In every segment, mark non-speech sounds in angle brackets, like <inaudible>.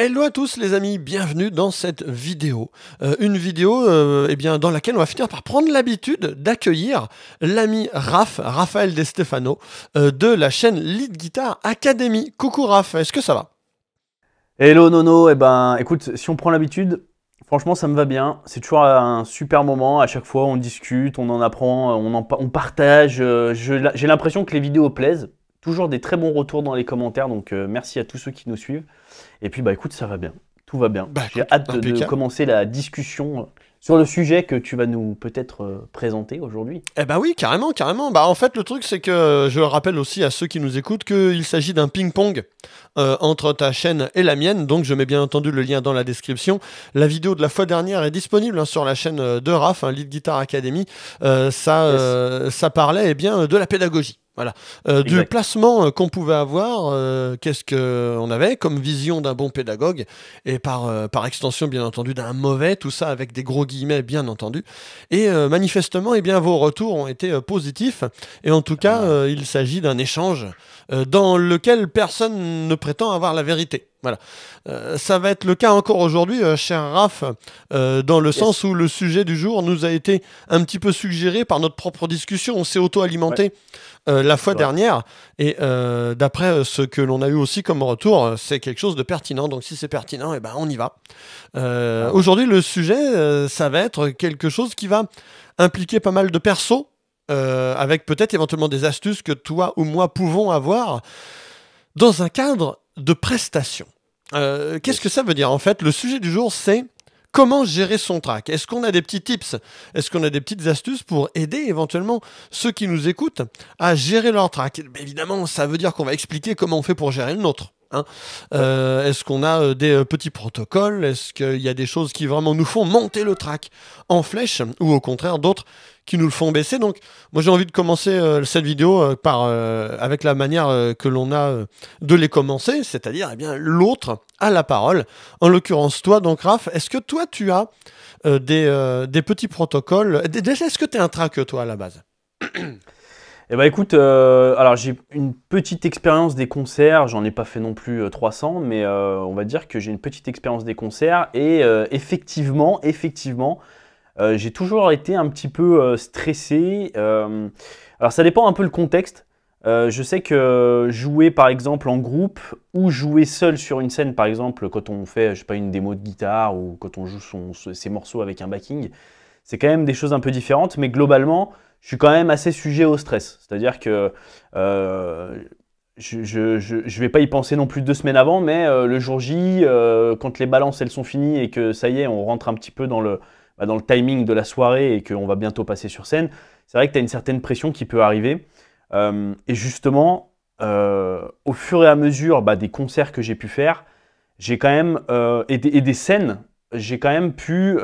Hello à tous les amis, bienvenue dans cette vidéo. Euh, une vidéo euh, eh bien, dans laquelle on va finir par prendre l'habitude d'accueillir l'ami Raph, Raphaël De Stefano, euh, de la chaîne Lead Guitar Academy. Coucou Raph, est-ce que ça va Hello Nono, et eh ben, écoute, si on prend l'habitude, franchement ça me va bien. C'est toujours un super moment, à chaque fois on discute, on en apprend, on, on partage. J'ai l'impression que les vidéos plaisent. Toujours des très bons retours dans les commentaires, donc merci à tous ceux qui nous suivent. Et puis, bah écoute, ça va bien. Tout va bien. Bah, J'ai hâte de commencer la discussion euh, sur le sujet que tu vas nous peut-être euh, présenter aujourd'hui. Eh bah oui, carrément, carrément. Bah en fait, le truc c'est que euh, je rappelle aussi à ceux qui nous écoutent qu'il s'agit d'un ping-pong entre ta chaîne et la mienne. Donc je mets bien entendu le lien dans la description. La vidéo de la fois dernière est disponible hein, sur la chaîne de Raph, Lead Guitar Academy. ça, ça parlait eh bien de la pédagogie. Voilà. Euh, du placement euh, qu'on pouvait avoir, euh, qu'est-ce qu'on avait comme vision d'un bon pédagogue et par, par extension, bien entendu, d'un mauvais, tout ça avec des gros guillemets, bien entendu. Et manifestement, et eh bien, vos retours ont été positifs. Et en tout cas, ah. il s'agit d'un échange dans lequel personne ne prétend avoir la vérité. Voilà. ça va être le cas encore aujourd'hui, cher Raph, dans le sens où le sujet du jour nous a été un petit peu suggéré par notre propre discussion. On s'est auto-alimenté euh, la fois dernière. Et euh, d'après euh, ce que l'on a eu aussi comme retour, c'est quelque chose de pertinent. Donc si c'est pertinent, eh ben, on y va. Ah aujourd'hui, le sujet, ça va être quelque chose qui va impliquer pas mal de persos, avec peut-être éventuellement des astuces que toi ou moi pouvons avoir dans un cadre de prestation. Qu'est-ce que ça veut dire En fait, le sujet du jour, c'est Comment gérer son trac Est-ce qu'on a des petits tips Est-ce qu'on a des petites astuces pour aider éventuellement ceux qui nous écoutent à gérer leur trac Évidemment, ça veut dire qu'on va expliquer comment on fait pour gérer le nôtre. Hein. Euh, est-ce qu'on a euh, des euh, petits protocoles Est-ce qu'il y a des choses qui vraiment nous font monter le trac en flèche ou au contraire d'autres qui nous le font baisser. Donc, moi, j'ai envie de commencer euh, cette vidéo euh, par, euh, avec la manière que l'on a de les commencer, c'est-à-dire, eh bien, l'autre a la parole. En l'occurrence, toi, donc, Raph, est-ce que toi, tu as des, des, petits protocoles Déjà, est-ce que tu es un track, toi, à la base Eh ben écoute, alors j'ai une petite expérience des concerts, j'en ai pas fait non plus 300, mais on va dire que j'ai une petite expérience des concerts et effectivement, effectivement, euh, j'ai toujours été un petit peu euh, stressé. Euh, alors ça dépend un peu le contexte. je sais que jouer par exemple en groupe ou jouer seul sur une scène par exemple quand on fait je sais pas une démo de guitare ou quand on joue son, ses morceaux avec un backing, c'est quand même des choses un peu différentes. Mais globalement, je suis quand même assez sujet au stress. C'est-à-dire que je, je, vais pas y penser non plus deux semaines avant, mais le jour J, quand les balances elles sont finies et que ça y est, on rentre un petit peu dans le, bah, dans le timing de la soirée et qu'on va bientôt passer sur scène, c'est vrai que tu as une certaine pression qui peut arriver. Euh, et justement, euh, au fur et à mesure bah, des concerts que j'ai pu faire, j'ai quand même euh, et, des, scènes, j'ai quand même pu,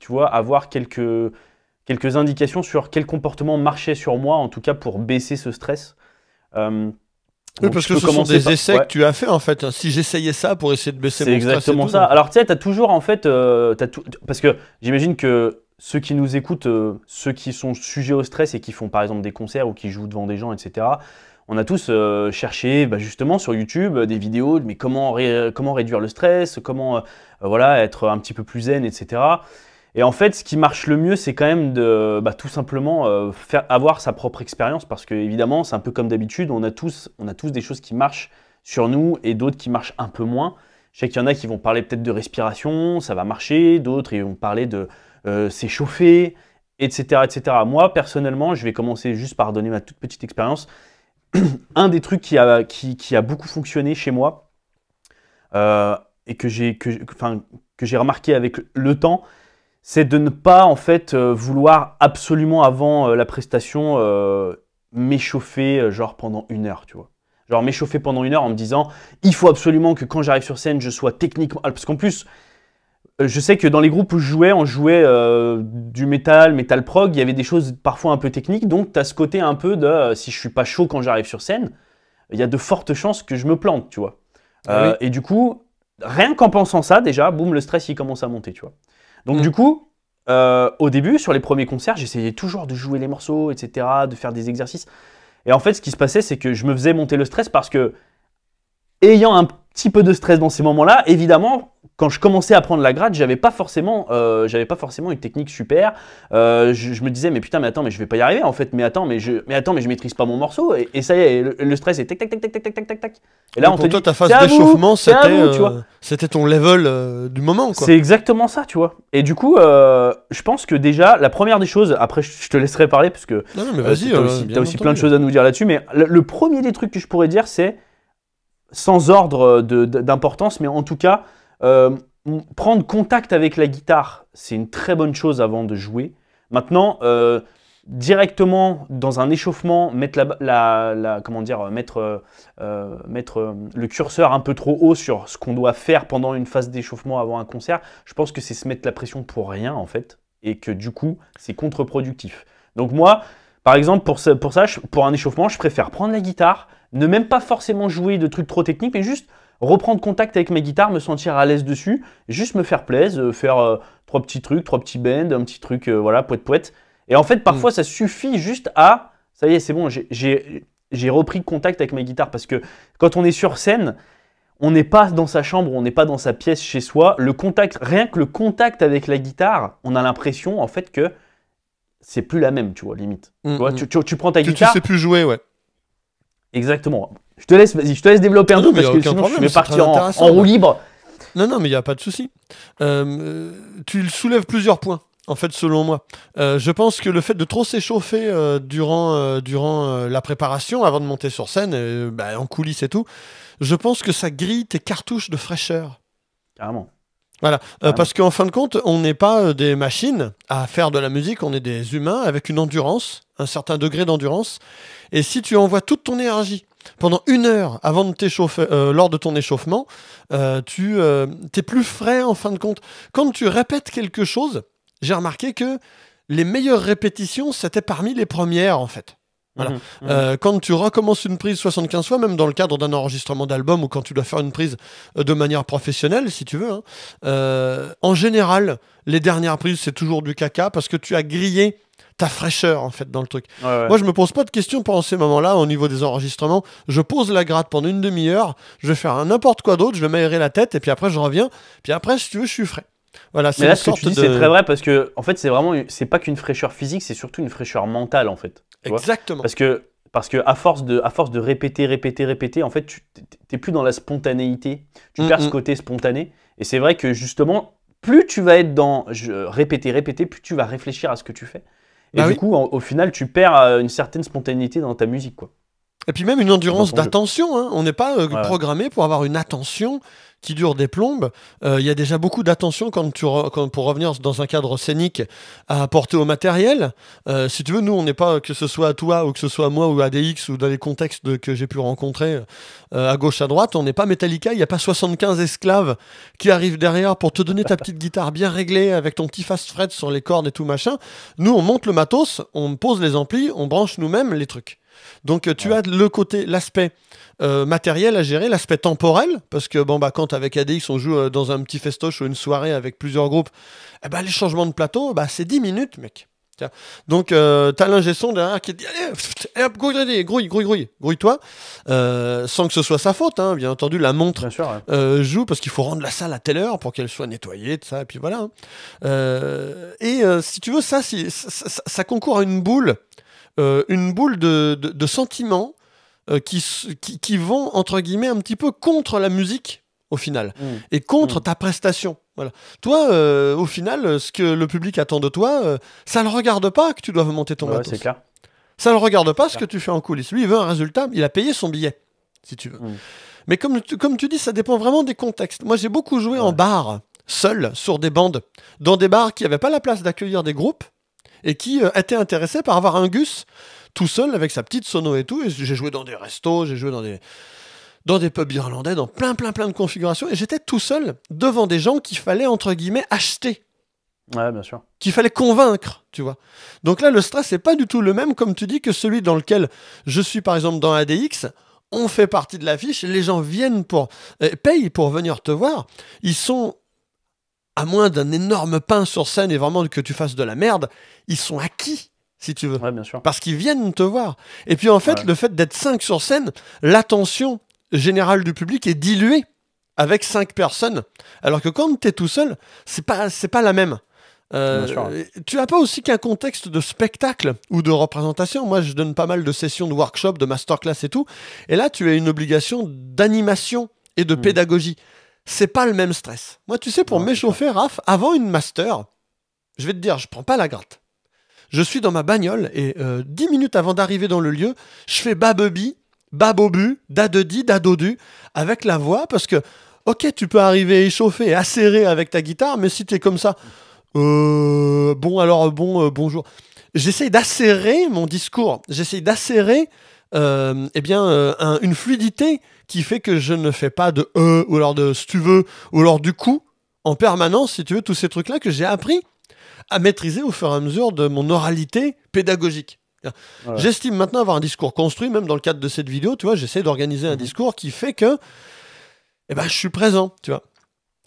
tu vois, avoir quelques quelques indications sur quel comportement marchait sur moi, en tout cas pour baisser ce stress. Oui, parce que ce sont des essais que tu as fait en fait. Si j'essayais ça pour essayer de baisser mon stress. C'est exactement ça. Alors tu sais, tu as toujours en fait. Euh, parce que j'imagine que ceux qui nous écoutent, euh, ceux qui sont sujets au stress et qui font par exemple des concerts ou qui jouent devant des gens, etc. On a tous euh, cherché bah, justement sur YouTube des vidéos, mais comment, comment réduire le stress, comment voilà être un petit peu plus zen, etc. Et en fait, ce qui marche le mieux, c'est quand même de bah, tout simplement euh, avoir sa propre expérience, parce que évidemment, c'est un peu comme d'habitude, on a tous, on a tous des choses qui marchent sur nous et d'autres qui marchent un peu moins. Je sais qu'il y en a qui vont parler peut-être de respiration, ça va marcher, d'autres ils vont parler de euh, s'échauffer, etc., etc. Moi, personnellement, je vais commencer juste par donner ma toute petite expérience. <clears throat> un des trucs qui a, a, beaucoup fonctionné chez moi euh, et que j'ai remarqué avec le temps, c'est de ne pas en fait euh, vouloir absolument avant euh, la prestation euh, m'échauffer genre pendant une heure, tu vois. Genre m'échauffer pendant une heure en me disant il faut absolument que quand j'arrive sur scène je sois techniquement ah, parce qu'en plus je sais que dans les groupes où je jouais, on jouait du métal, métal prog, il y avait des choses parfois un peu techniques, donc tu as ce côté un peu de si je suis pas chaud quand j'arrive sur scène, il y a de fortes chances que je me plante, tu vois. Ah et du coup, rien qu'en pensant ça, déjà, boum, le stress il commence à monter, tu vois. Donc, mm. du coup, euh, au début, sur les premiers concerts, j'essayais toujours de jouer les morceaux, etc., de faire des exercices. Et en fait, ce qui se passait, c'est que je me faisais monter le stress parce que, ayant un petit peu de stress dans ces moments-là, évidemment, quand je commençais à prendre la grade, j'avais pas forcément, euh, j'avais pas forcément une technique super. Euh, je, me disais mais putain mais attends mais je vais pas y arriver en fait. Mais attends mais je, mais attends mais je maîtrise pas mon morceau et, ça y est, le, stress est tac tac tac tac tac tac tac tac. Et là en on pour toi ta phase d'échauffement c'était, euh, c'était ton level du moment quoi. C'est exactement ça tu vois. Et du coup je pense que déjà la première des choses, après je te laisserai parler parce que non, mais vas-y, t'as hein, aussi, plein de choses à nous dire là-dessus. Mais le, le, premier des trucs que je pourrais dire c'est sans ordre d'importance mais en tout cas euh, prendre contact avec la guitare, c'est une très bonne chose avant de jouer. Maintenant, euh, directement dans un échauffement, mettre, la, la, comment dire, euh, mettre, le curseur un peu trop haut sur ce qu'on doit faire pendant une phase d'échauffement avant un concert, je pense que c'est se mettre la pression pour rien en fait, et que du coup, c'est contre-productif. Donc moi, par exemple, pour, ça, pour un échauffement, je préfère prendre la guitare, ne même pas forcément jouer de trucs trop techniques, mais juste reprendre contact avec mes guitares, me sentir à l'aise dessus, juste me faire plaisir, euh, faire euh, trois petits trucs, trois petits bends, un petit truc, euh, voilà, poète poète. Et en fait, parfois, mm. ça suffit juste à, ça y est, c'est bon, j'ai repris contact avec mes guitares parce que quand on est sur scène, on n'est pas dans sa chambre, on n'est pas dans sa pièce chez soi. Le contact, rien que le contact avec la guitare, on a l'impression en fait que c'est plus la même, tu vois, limite. Mm, mm. tu, tu, prends ta guitare. Tu sais plus jouer, ouais. Exactement. Je te laisse, laisse développer un peu parce que sinon je vais partir en, roue libre. Non, non, mais il n'y a pas de souci. Euh, tu soulèves plusieurs points en fait, selon moi. Euh, je pense que le fait de trop s'échauffer euh, durant, durant la préparation, avant de monter sur scène, bah, en coulisses et tout, je pense que ça grille tes cartouches de fraîcheur. Carrément. Voilà, parce qu'en fin de compte, on n'est pas des machines à faire de la musique, on est des humains avec une endurance, un certain degré d'endurance. Et si tu envoies toute ton énergie pendant une heure avant de t'échauffer, euh, lors de ton échauffement, euh, tu euh, es plus frais en fin de compte. Quand tu répètes quelque chose, j'ai remarqué que les meilleures répétitions, c'était parmi les premières en fait. Mhm, mhm. quand tu recommences une prise 75 fois, même dans le cadre d'un enregistrement d'album ou quand tu dois faire une prise de manière professionnelle, si tu veux, hein, en général, les dernières prises, c'est toujours du caca parce que tu as grillé ta fraîcheur en fait dans le truc. Moi, je me pose pas de questions pendant ces moments-là au niveau des enregistrements. Je pose la gratte pendant une demi-heure, je vais faire n'importe quoi d'autre, je vais m'aérer la tête et puis après je reviens. Puis après, si tu veux, je suis frais. Voilà, c'est c'est très vrai parce que en fait, c'est vraiment, c'est pas qu'une fraîcheur physique, c'est surtout une fraîcheur mentale en fait. Exactement. Parce que parce que à force de, à force de répéter, répéter, répéter, en fait, tu n'es plus dans la spontanéité. Tu mm, perds ce mm. côté spontané. Et c'est vrai que justement, plus tu vas être dans je, répéter, répéter, plus tu vas réfléchir à ce que tu fais. Et bah du coup, au final, tu perds euh, une certaine spontanéité dans ta musique, quoi. Et puis même une endurance d'attention. Hein. On n'est pas euh, programmé pour avoir une attention qui dure des plombes. Euh, il y a déjà beaucoup d'attention quand tu pour revenir dans un cadre scénique à apporter au matériel. Euh, si tu veux, nous, on n'est pas que ce soit à toi ou que ce soit moi ou à DX ou dans les contextes que j'ai pu rencontrer à gauche, à droite, on n'est pas Metallica. Il n'y a pas 75 esclaves qui arrivent derrière pour te donner ta petite guitare bien réglée avec ton petit fast fret sur les cordes et tout machin. Nous, on monte le matos, on pose les amplis, on branche nous-mêmes les trucs. Donc euh, tu as le côté, l'aspect euh, matériel à gérer, l'aspect temporel, parce que bon bah quand avec ADX on joue euh, dans un petit festoche ou une soirée avec plusieurs groupes, eh ben, les changements de plateau, bah, c'est 10 minutes, mec. Donc euh, t'as l'ingé son derrière qui dit allez, grouille, grouille, grouille, grouille-toi, sans que ce soit sa faute, hein. bien entendu la montre joue parce qu'il faut rendre la salle à telle heure pour qu'elle soit nettoyée, tout ça, et puis voilà. Hein. et si tu veux ça, ça, ça, concourt à une boule euh, une boule de, sentiments euh, qui, qui, vont, entre guillemets, un petit peu contre la musique, au final, mmh. et contre mmh. ta prestation. Voilà. Toi, euh, au final, ce que le public attend de toi, ça ne le regarde pas que tu dois monter ton bateau. Ça ne le regarde pas ce que tu fais en coulisses. Lui, il veut un résultat, il a payé son billet, si tu veux. Mmh. Mais comme tu, comme tu dis, ça dépend vraiment des contextes. Moi, j'ai beaucoup joué en bar, seul, sur des bandes, dans des bars qui n'avaient pas la place d'accueillir des groupes, et qui euh, était intéressé par avoir un Gus tout seul avec sa petite sono et tout. Et j'ai joué dans des restos, j'ai joué dans des dans des pubs irlandais, dans plein plein plein de configurations, et j'étais tout seul devant des gens qu'il fallait entre guillemets acheter. Ouais, bien sûr. Qu'il fallait convaincre, tu vois. Donc là, le stress n'est pas du tout le même, comme tu dis, que celui dans lequel je suis, par exemple, dans ADX. On fait partie de l'affiche, les gens viennent pour. Euh, payent pour venir te voir. Ils sont à moins d'un énorme pain sur scène et vraiment que tu fasses de la merde, ils sont acquis, si tu veux. bien sûr. Parce qu'ils viennent te voir. Et puis en fait, le fait d'être cinq sur scène, l'attention générale du public est diluée avec cinq personnes. Alors que quand tu es tout seul, c'est pas, c'est pas la même. Euh, tu n'as pas aussi qu'un contexte de spectacle ou de représentation. Moi, je donne pas mal de sessions de workshop, de masterclass et tout. Et là, tu as une obligation d'animation et de mmh. pédagogie c'est pas le même stress. Moi, tu sais, pour m'échauffer, Raph, avant une master, je vais te dire, je prends pas la gratte. Je suis dans ma bagnole et euh, dix 10 minutes avant d'arriver dans le lieu, je fais babubi, babobu, dadedi, dadodu avec la voix parce que, ok, tu peux arriver échauffé et acéré avec ta guitare, mais si tu es comme ça, euh, bon, alors bon, euh, bonjour. J'essaye d'acérer mon discours, j'essaye d'acérer euh, eh bien, euh, une fluidité qui fait que je ne fais pas de euh ou alors de si tu veux ou alors du coup en permanence, si tu veux, tous ces trucs-là que j'ai appris à maîtriser au fur et à mesure de mon oralité pédagogique. J'estime maintenant avoir un discours construit, même dans le cadre de cette vidéo, tu vois, j'essaie d'organiser un mhm. discours qui fait que eh ben, je suis présent, tu vois.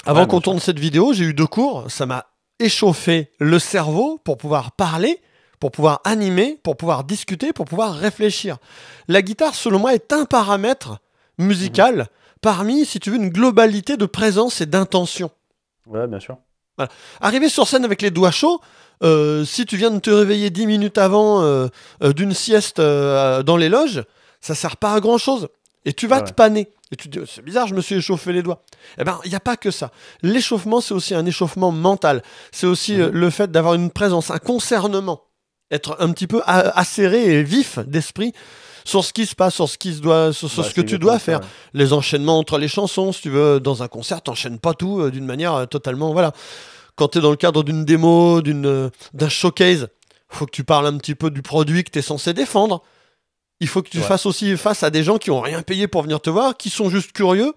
Avant qu'on tourne cette vidéo, j'ai eu deux cours, ça m'a échauffé le cerveau pour pouvoir parler, pour pouvoir animer, pour pouvoir discuter, pour pouvoir réfléchir. La guitare, selon moi, est un paramètre musical parmi, si tu veux, une globalité de présence et d'intention. Ouais, bien sûr. Arriver sur scène avec les doigts chauds, euh, si tu viens de te réveiller dix minutes avant euh, euh, d'une sieste dans les loges, ça sert pas à grand chose. Et tu vas te paner. Et tu dis, c'est bizarre, je me suis échauffé les doigts. Eh bien, il n'y a pas que ça. L'échauffement, c'est aussi un échauffement mental. C'est aussi mmh. le fait d'avoir une présence, un concernement être un petit peu acéré et vif d'esprit sur ce qui se passe, sur ce qui se doit, sur, bah, ce que tu dois faire. Les enchaînements entre les chansons, si tu veux, dans un concert, t'enchaînes pas tout euh, d'une manière euh, totalement, voilà. Quand tu es dans le cadre d'une démo, d'une, euh, d'un showcase, faut que tu parles un petit peu du produit que tu es censé défendre. Il faut que tu fasses aussi face à des gens qui ont rien payé pour venir te voir, qui sont juste curieux,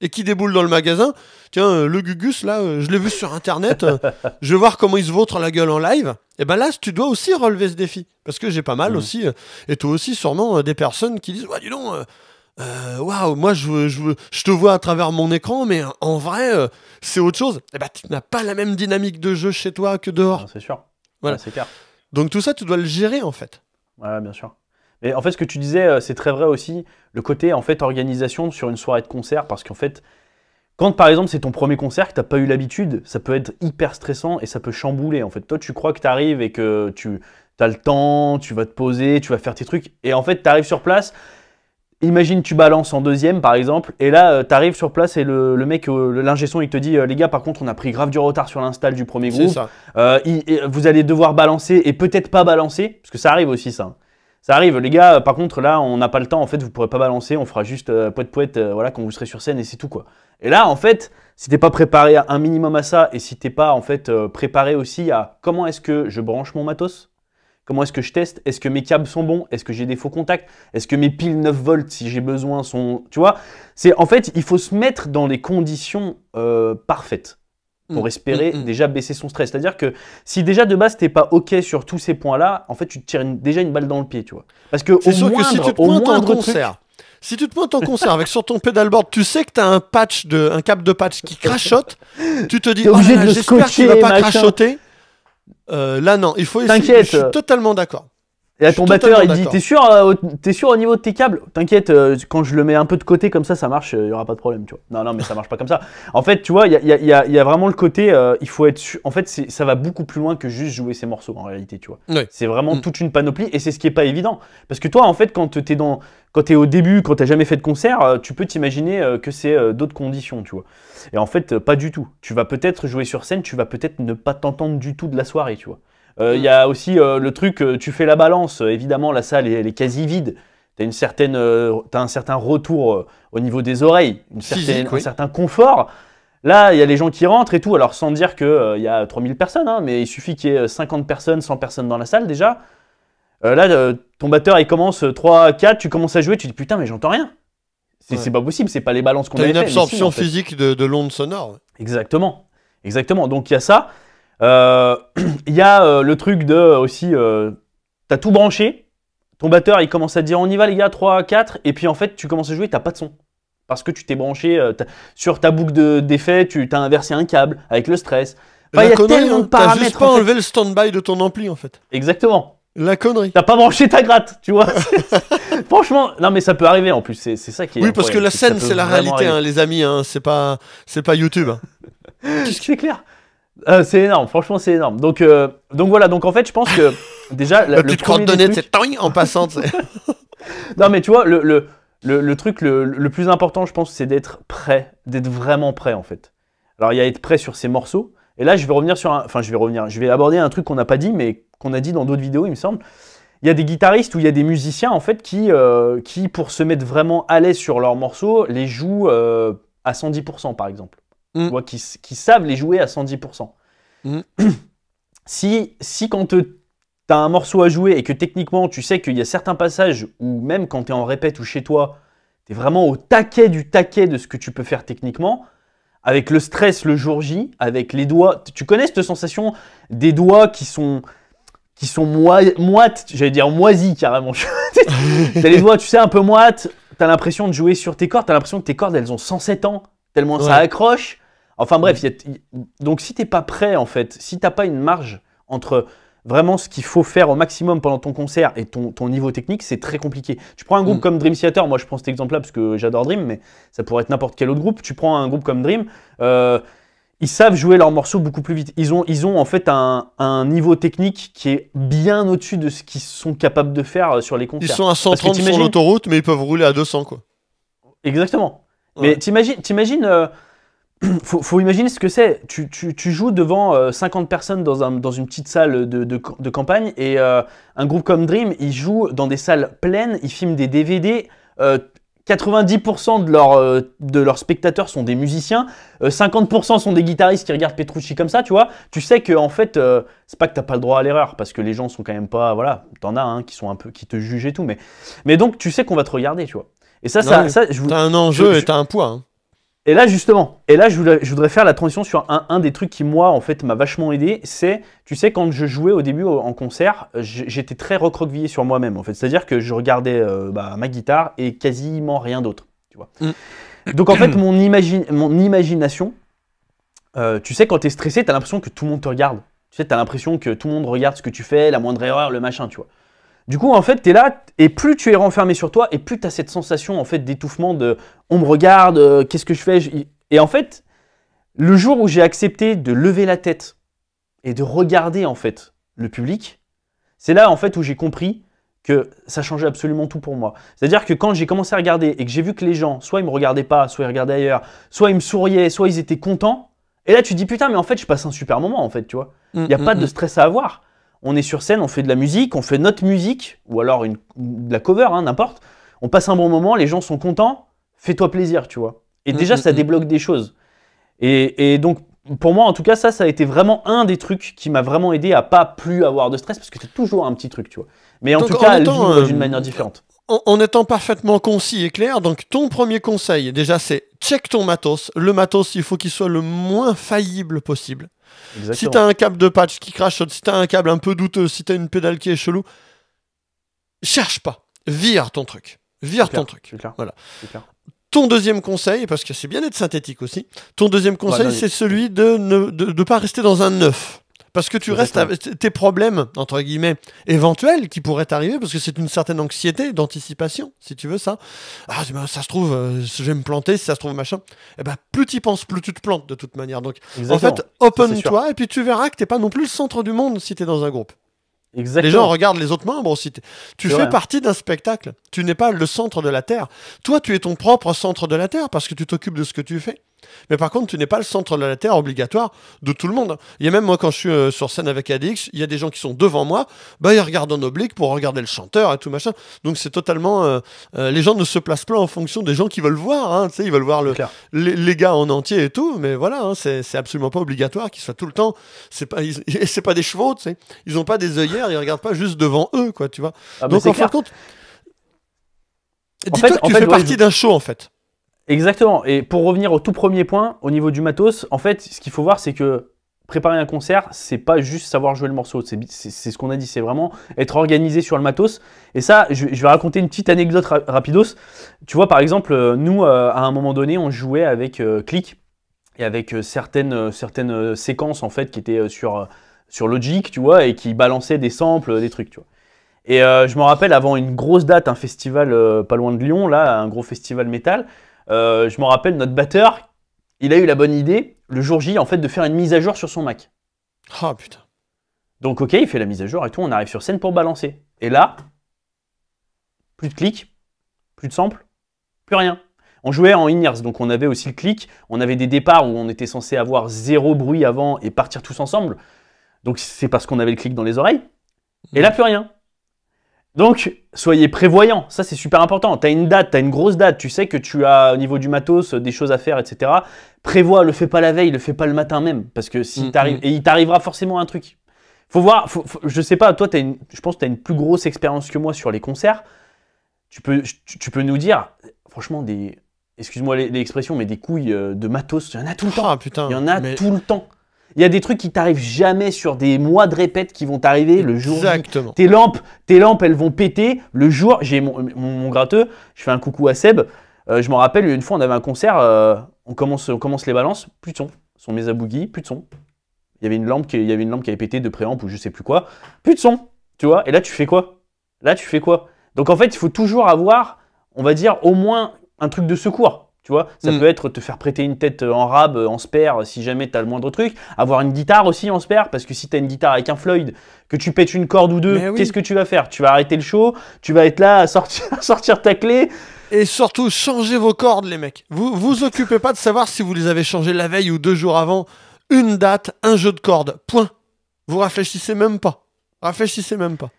et qui déboule dans le magasin. Tiens, euh, le Gugus, là, euh, je l'ai vu sur Internet, euh, <laughs> je vais voir comment il se vautre la gueule en live. Et eh ben là, tu dois aussi relever ce défi. Parce que j'ai pas mal mmh. aussi, et toi aussi sûrement, des personnes qui disent Ouais, dis donc, waouh, moi je, je, je, te vois à travers mon écran, mais en vrai, c'est autre chose. Et eh ben, tu n'as pas la même dynamique de jeu chez toi que dehors. Ah, c'est sûr. Voilà. c'est clair. Donc tout ça, tu dois le gérer en fait. Ouais, bien sûr. Mais en fait, ce que tu disais, euh, c'est très vrai aussi, le côté en fait organisation sur une soirée de concert, parce qu'en fait, quand par exemple c'est ton premier concert que tu n'as pas eu l'habitude, ça peut être hyper stressant et ça peut chambouler. En fait, toi tu crois que tu arrives et que tu as le temps, tu vas te poser, tu vas faire tes trucs, et en fait tu arrives sur place. Imagine tu balances en deuxième par exemple, et là euh, tu arrives sur place et le, mec, euh, le l'ingé son, il te dit les gars par contre on a pris grave du retard sur l'install du premier groupe, vous allez devoir balancer et peut-être pas balancer, parce que ça arrive aussi ça. Hein. Ça arrive, les gars, par contre, là, on n'a pas le temps, en fait, vous ne pourrez pas balancer, on fera juste euh, poète poète, euh, voilà, quand vous serez sur scène et c'est tout, quoi. Et là, en fait, si t'es pas préparé à un minimum à ça et si t'es pas, en fait, euh, préparé aussi à comment est-ce que je branche mon matos, comment est-ce que je teste, est-ce que mes câbles sont bons, est-ce que j'ai des faux contacts, est-ce que mes piles 9 volts, si j'ai besoin, sont. Tu vois, c'est en fait, il faut se mettre dans les conditions euh, parfaites pour mm. espérer mm, mm. déjà baisser son stress. C'est-à-dire que si déjà de base t'es pas ok sur tous ces points-là, en fait tu te tires déjà une balle dans le pied, tu vois. Parce que au moindre, si tu en concert, si tu te pointes en concert avec sur ton pédalboard, tu sais que t'as un patch de, un cap de patch qui crachote, tu te dis oh j'espère qu'il va pas crachoter. Euh, là non, il faut. T'inquiète. Je suis totalement d'accord. Et à ton batteur, il dit T'es sûr, euh, sûr au niveau de tes câbles T'inquiète, euh, quand je le mets un peu de côté comme ça, ça marche, il euh, n'y aura pas de problème. Tu vois. Non, non, mais ça marche pas comme ça. En fait, tu vois, il y a, vraiment le côté il faut être sûr. En fait, ça va beaucoup plus loin que juste jouer ses morceaux en réalité. tu vois. C'est vraiment mm. toute une panoplie et c'est ce qui est pas évident. Parce que toi, en fait, quand es dans tu es au début, quand tu jamais fait de concert, tu peux t'imaginer que c'est d'autres conditions, tu vois. Et en fait, pas du tout. Tu vas peut-être jouer sur scène, tu vas peut-être ne pas t'entendre du tout de la soirée, tu vois. Euh, il y a aussi euh, le truc, euh, tu fais la balance, évidemment la salle elle est quasi vide. Tu une certaine, as un certain retour au niveau des oreilles, un certain confort. Là, il y a les gens qui rentrent et tout, alors sans dire qu'il il y a 3000 personnes, hein, mais il suffit qu'il y ait 50 personnes, 100 personnes dans la salle déjà. là, ton batteur, il commence 3, 4, tu commences à jouer, tu dis putain, mais j'entends rien. C'est pas possible, c'est pas les balances qu'on a. une absorption physique de, de l'onde sonore. Exactement, exactement. Donc il y a ça. Euh, <clears throat> il y a euh, le truc de euh, aussi, t'as tout branché, ton batteur il commence à te dire on y va les gars, 3, 4, et puis en fait tu commences à jouer, t'as pas de son. Parce que tu t'es branché sur ta boucle d'effet, tu t'as inversé un câble avec le stress. il y a tellement hein. de paramètres. T'as juste pas le stand-by de ton ampli en fait. Exactement. La connerie. T'as pas branché ta gratte, tu vois. <laughs> Franchement, non mais ça peut arriver en plus, c'est ça qui est. Oui, parce que la scène, c'est la réalité, hein, les amis, hein. c'est pas, pas YouTube. <laughs> qui c'est clair. Euh, c'est énorme, franchement, c'est énorme. Donc, euh, donc voilà, donc en fait, je pense que <laughs> déjà. Bah, le petite de en passant. <laughs> non, mais tu vois, le, truc le, plus important, je pense, c'est d'être prêt, d'être vraiment prêt en fait. Alors, il y a être prêt sur ses morceaux. Et là, je vais revenir sur un. Enfin, je vais revenir. Je vais aborder un truc qu'on n'a pas dit, mais qu'on a dit dans d'autres vidéos, il me semble. Il y a des guitaristes ou il y a des musiciens en fait qui, euh, qui pour se mettre vraiment à l'aise sur leurs morceaux, les jouent à 110% par exemple. Mm. qui, savent les jouer à 110%. Mm. <clears throat> si, quand tu as un morceau à jouer et que techniquement tu sais qu'il y a certains passages où même quand tu es en répète ou chez toi, tu es vraiment au taquet du taquet de ce que tu peux faire techniquement, avec le stress le jour J, avec les doigts, tu connais cette sensation des doigts qui sont qui sont moites, j'allais dire moisis carrément. <laughs> t'as les doigts, tu sais, un peu moites, as l'impression de jouer sur tes cordes, as l'impression que tes cordes, elles ont 107 ans, tellement ça accroche. Enfin bref, donc si t'es pas prêt en fait, si t'as pas une marge entre vraiment ce qu'il faut faire au maximum pendant ton concert et ton, niveau technique, c'est très compliqué. Tu prends un groupe mm. comme Dream Theater, moi je prends cet exemple-là parce que j'adore Dream, mais ça pourrait être n'importe quel autre groupe. Tu prends un groupe comme Dream, euh, ils savent jouer leurs morceaux beaucoup plus vite. Ils ont, ils ont en fait un, niveau technique qui est bien au-dessus de ce qu'ils sont capables de faire euh, sur les concerts. Ils sont à 130 sur l'autoroute, mais ils peuvent rouler à 200 quoi. Exactement. Mais t'imagines, euh, <clears throat> faut, faut imaginer ce que c'est. Tu, joues devant 50 euh, personnes dans, dans, une petite salle de, campagne et euh, un groupe comme Dream, ils jouent dans des salles pleines, ils filment des DVD. 90% euh, de, leur, de leurs spectateurs sont des musiciens, 50% sont des guitaristes qui regardent Petrucci comme ça, tu vois. Tu sais que en fait, c'est pas que t'as pas le droit à l'erreur parce que les gens sont quand même pas, voilà, t'en as hein, qui sont un peu, qui te jugent et tout, mais, mais donc tu sais qu'on va te regarder, tu vois. Et ça, ça, je vous. T'as un enjeu et t'as un poids. Hein. Et là, justement, et là, je voudrais, faire la transition sur un, des trucs qui, moi, en fait, m'a vachement aidé. C'est, tu sais, quand je jouais au début en concert, j'étais très recroquevillé sur moi-même, en fait. C'est-à-dire que je regardais euh, bah, ma guitare et quasiment rien d'autre, tu vois. Mm. Donc, en fait, mon, mon imagination, euh, tu sais, quand t'es stressé, t'as l'impression que tout le monde te regarde. Tu sais, t'as l'impression que tout le monde regarde ce que tu fais, la moindre erreur, le machin, tu vois. Du coup, en fait, tu es là, et plus tu es renfermé sur toi, et plus tu as cette sensation en fait d'étouffement, de on me regarde, euh, qu'est-ce que je fais Et en fait, le jour où j'ai accepté de lever la tête et de regarder en fait le public, c'est là en fait où j'ai compris que ça changeait absolument tout pour moi. C'est-à-dire que quand j'ai commencé à regarder et que j'ai vu que les gens, soit ils me regardaient pas, soit ils regardaient ailleurs, soit ils me souriaient, soit ils étaient contents, et là tu dis putain mais en fait je passe un super moment en fait, tu vois. Mmh, Il n'y a mmh, pas de mmh. stress à avoir on est sur scène, on fait de la musique, on fait notre musique, ou alors une, de la cover, hein, n'importe. on passe un bon moment, les gens sont contents, fais-toi plaisir, tu vois. Et mm, déjà, mm, ça mm. débloque des choses. Et, donc, pour moi, en tout cas, ça, ça a été vraiment un des trucs qui m'a vraiment aidé à pas plus avoir de stress, parce que c'est toujours un petit truc, tu vois. Mais en tout cas, euh, d'une euh, manière différente en, étant parfaitement concis et clair, donc ton premier conseil, déjà, c'est check ton matos. Le matos, il faut qu'il soit le moins faillible possible. Si Si as un câble de patch qui crache, si as un câble un peu douteux, si tu as une pédale qui est chelou, cherche pas. Vire ton truc. Vire ton truc. voilà. Ton deuxième conseil, parce que c'est bien d'être synthétique aussi, ton deuxième bah, conseil, c'est celui de ne pas rester dans un neuf. Parce que tu bah, restes avec tes problèmes, entre guillemets, éventuels qui pourraient t'arriver, parce que c'est une certaine anxiété d'anticipation, si tu veux ça. Ah, ça se trouve, euh, je vais me planter, si ça se trouve, machin. Et eh ben, plus tu y penses, plus tu te plantes, de toute manière. Donc, en fait, open-toi, et puis tu verras que tu n'es pas non plus le centre du monde si tu es dans un groupe. Exactement. Les gens regardent les autres membres aussi. Tu fais partie d'un spectacle. Tu n'es pas le centre de la Terre. Toi, tu es ton propre centre de la Terre parce que tu t'occupes de ce que tu fais. Mais par contre, tu n'es pas le centre de la Terre obligatoire de tout le monde. Il y a même moi, quand je suis euh, sur scène avec adix il y a des gens qui sont devant moi, bah, ils regardent en oblique pour regarder le chanteur et tout machin. Donc c'est totalement. Euh, euh, les gens ne se placent pas en fonction des gens qui veulent voir. Hein, ils veulent voir le, les, gars en entier et tout, mais voilà, hein, c'est absolument pas obligatoire qu'ils soient tout le temps. C'est pas, <laughs> c'est pas des chevaux, tu sais. Ils ont pas des œillères, ils regardent pas juste devant eux, quoi, tu vois. Ah, Donc en fin de compte. Dis-toi que tu fais partie d'un show en fait. Exactement. Et pour revenir au tout premier point, au niveau du matos, en fait, ce qu'il faut voir, c'est que préparer un concert, c'est pas juste savoir jouer le morceau. C'est ce qu'on a dit, c'est vraiment être organisé sur le matos. Et ça, je, vais raconter une petite anecdote rapidos. Tu vois, par exemple, euh, nous, euh, à un moment donné, on jouait avec euh, Click et avec certaines, certaines séquences, en fait, qui étaient sur, sur Logic, tu vois, et qui balançaient des samples, des trucs, tu vois. Et je me rappelle, avant une grosse date, un festival pas loin de Lyon, là, un gros festival métal, euh, je me rappelle, notre batteur, il a eu la bonne idée, le jour J, en fait, de faire une mise à jour sur son Mac. Ah putain. Donc, ok, il fait la mise à jour et tout, on arrive sur scène pour balancer. Et là, plus de clics, plus de samples, plus rien. On jouait en in donc on avait aussi le clic, on avait des départs où on était censé avoir zéro bruit avant et partir tous ensemble. Donc c'est parce qu'on avait le clic dans les oreilles. Et là, mhm. plus rien. Donc, soyez prévoyant, ça c'est super important. Tu une date, t'as une grosse date, tu sais que tu as au niveau du matos euh, des choses à faire, etc. Prévois, le fais pas la veille, le fais pas le matin même, parce que si mm, tu mm. et il t'arrivera forcément un truc. Faut voir, je sais pas, toi, une, je pense que tu une plus grosse expérience que moi sur les concerts. Tu peux, tu, peux nous dire, franchement, des, excuse-moi l'expression, mais des couilles euh, de matos, il y en a tout le ah, temps. putain, il y en a tout le temps. Il y a des trucs qui t'arrivent jamais sur des mois de répète qui vont t'arriver le jour. Exactement. Tes lampes, tes lampes, elles vont péter le jour. J'ai mon, gratteux. Je fais un coucou à Seb. Euh, je m'en rappelle une fois, on avait un concert. Euh, on commence, on commence les balances. Plus de son. Son mes boogie, plus de son. Il y avait une lampe qui, il y avait une lampe qui avait pété de préamp ou je sais plus quoi. Plus de son. Tu vois. Et là, tu fais quoi Là, tu fais quoi Donc en fait, il faut toujours avoir, on va dire, au moins un truc de secours ça mm. peut être te faire prêter une tête euh, en rab, euh, en spare, euh, si jamais tu as le moindre truc. Avoir une guitare aussi en spare, parce que si tu as une guitare avec un Floyd, que tu pètes une corde ou deux, qu'est-ce que tu vas faire Tu vas arrêter le show, tu vas être là à sortir, <laughs> sortir ta clé. Et surtout, changez vos cordes, les mecs. Vous vous occupez pas de savoir si vous les avez changées la veille ou deux jours avant. Une date, un jeu de cordes. Point. Vous réfléchissez même pas. Réfléchissez même pas.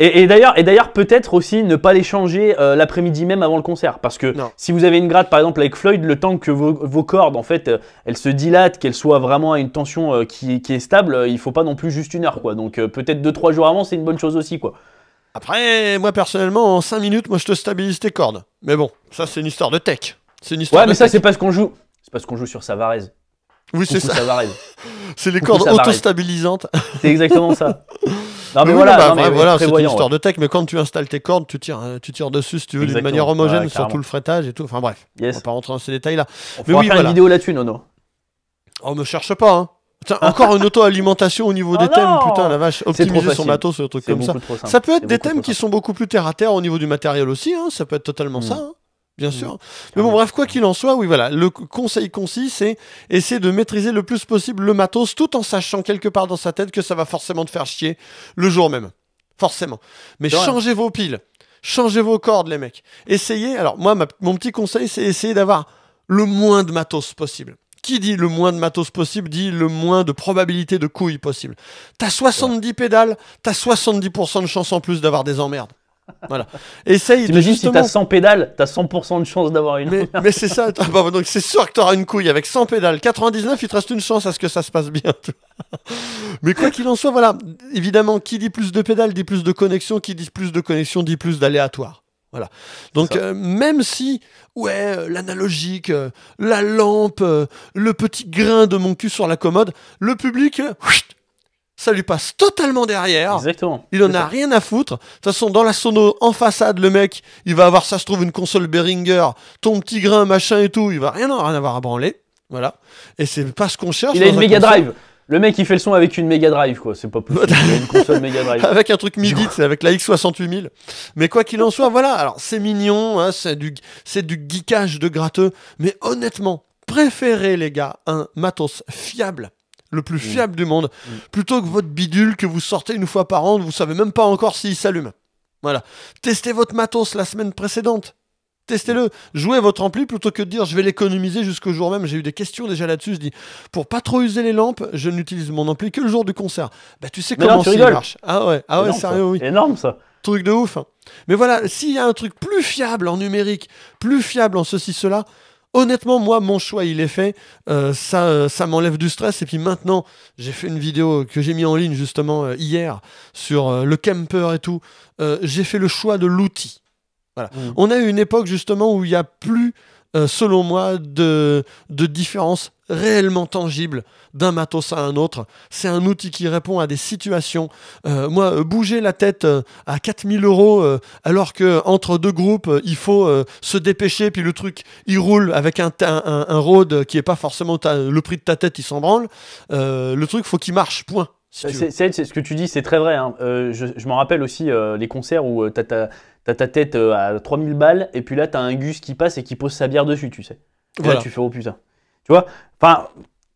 Et, et d'ailleurs, peut-être aussi ne pas les changer euh, l'après-midi même avant le concert. Parce que si vous avez une gratte, par exemple, avec Floyd, le temps que vos, cordes, en fait, euh, elles se dilatent, qu'elles soient vraiment à une tension euh, qui, qui, est stable, il faut pas non plus juste une heure, quoi. Donc peut-être deux trois jours avant, c'est une bonne chose aussi, quoi. Après, moi personnellement, en cinq minutes, moi je te stabilise tes cordes. Mais bon, ça c'est une histoire de tech. C'est une histoire Ouais, mais ça c'est parce qu'on joue. C'est parce qu'on joue sur Savarez. Oui, c'est ça. <laughs> c'est les cordes auto-stabilisantes. C'est exactement ça. <laughs> Non, mais, voilà, bah, voilà c'est une histoire de tech, mais quand tu installes tes cordes, tu tires, tu tires dessus, si tu veux, d'une manière homogène sur tout le fretage et tout. Enfin bref, on va pas rentrer dans ces détails-là. On mais oui, faire une vidéo là-dessus, non On oh, ne cherche pas, hein. encore une auto-alimentation au niveau <laughs> oh des thèmes, putain la vache, optimiser son matos, ce truc comme ça. Ça peut être des thèmes qui sont beaucoup plus terre à terre au niveau du matériel aussi, hein. ça peut être totalement hmm. ça. Hein bien sûr. Mm. Mais bon, ah bref, quoi qu'il en soit, oui, voilà. Le conseil concis, c'est essayer de maîtriser le plus possible le matos tout en sachant quelque part dans sa tête que ça va forcément te faire chier le jour même. Forcément. Mais changez vos piles. Changez vos cordes, les mecs. Essayez. Alors, moi, mon petit conseil, c'est essayer d'avoir le moins de matos possible. Qui dit le moins de matos possible dit le moins de probabilité de couilles possible. T'as 70 pédales, t'as 70% de chance en plus d'avoir des emmerdes. Voilà. Essaye de justement... si t'as 100 pédales, t'as 100% de chance d'avoir une. Mais, mais c'est ça. Ah, bah, donc c'est sûr que t'auras une couille avec 100 pédales. 99, il te reste une chance à ce que ça se passe bien. mais quoi qu'il en soit, voilà. Évidemment, qui dit plus de pédales dit plus de connexions. Qui dit plus de connexion dit plus d'aléatoire. Voilà. Donc euh, même si ouais euh, l'analogique, euh, la lampe, le petit grain de mon cul sur la commode, le public ça lui passe totalement derrière. Exactement. Il en a rien à foutre. De toute façon, dans la sono, en façade, le mec, il va avoir, ça se trouve, une console Behringer, ton petit grain, machin et tout, il va rien, avoir à branler. Voilà. Et c'est pas ce qu'on cherche. Il a une Mega Drive. Le mec, il fait le son avec une méga Drive, quoi. C'est pas possible. une <laughs> console Drive. avec un truc midi, c'est avec la X68000. Mais quoi qu'il en soit, voilà. Alors, c'est mignon, hein, du, c'est du geekage de gratteux. Mais honnêtement, préférez, les gars, un matos fiable le plus mm. fiable du monde, mm. plutôt que votre bidule que vous sortez une fois par an, vous savez même pas encore s'il s'allume. Voilà. Testez votre matos la semaine précédente. Testez-le. Jouez votre ampli plutôt que de dire je vais l'économiser jusqu'au jour même. J'ai eu des questions déjà là-dessus. Je dis pour pas trop user les lampes, je n'utilise mon ampli que le jour du concert. Bah tu sais comment ça marche. Ah ouais, ah ouais, sérieux, oui. Énorme ça. Truc de ouf. Hein. Mais voilà, s'il y a un truc plus fiable en numérique, plus fiable en ceci, cela, Honnêtement, moi, mon choix, il est fait. Euh, ça, euh, ça m'enlève du stress. Et puis maintenant, j'ai fait une vidéo que j'ai mis en ligne justement euh, hier sur le camper et tout. j'ai fait le choix de l'outil. Mmh. On a eu une époque justement où il n'y a plus euh, selon moi, de, différences réellement tangible d'un matos à un autre. C'est un outil qui répond à des situations. Euh, moi, euh, bouger la tête à 4000 euros alors que entre deux groupes, il faut se dépêcher, puis le truc, il roule avec un, un, road qui est pas forcément le prix de ta tête, il s'en branle. le truc, faut qu'il marche, point. Euh, c'est ce que tu dis, c'est très vrai. Hein. Euh, je, m'en rappelle aussi euh, les concerts où t'as ta, tête à 3000 balles et puis là t'as un gus qui passe et qui pose sa bière dessus, tu sais. Et Là, tu fais au oh, putain. Tu vois Enfin,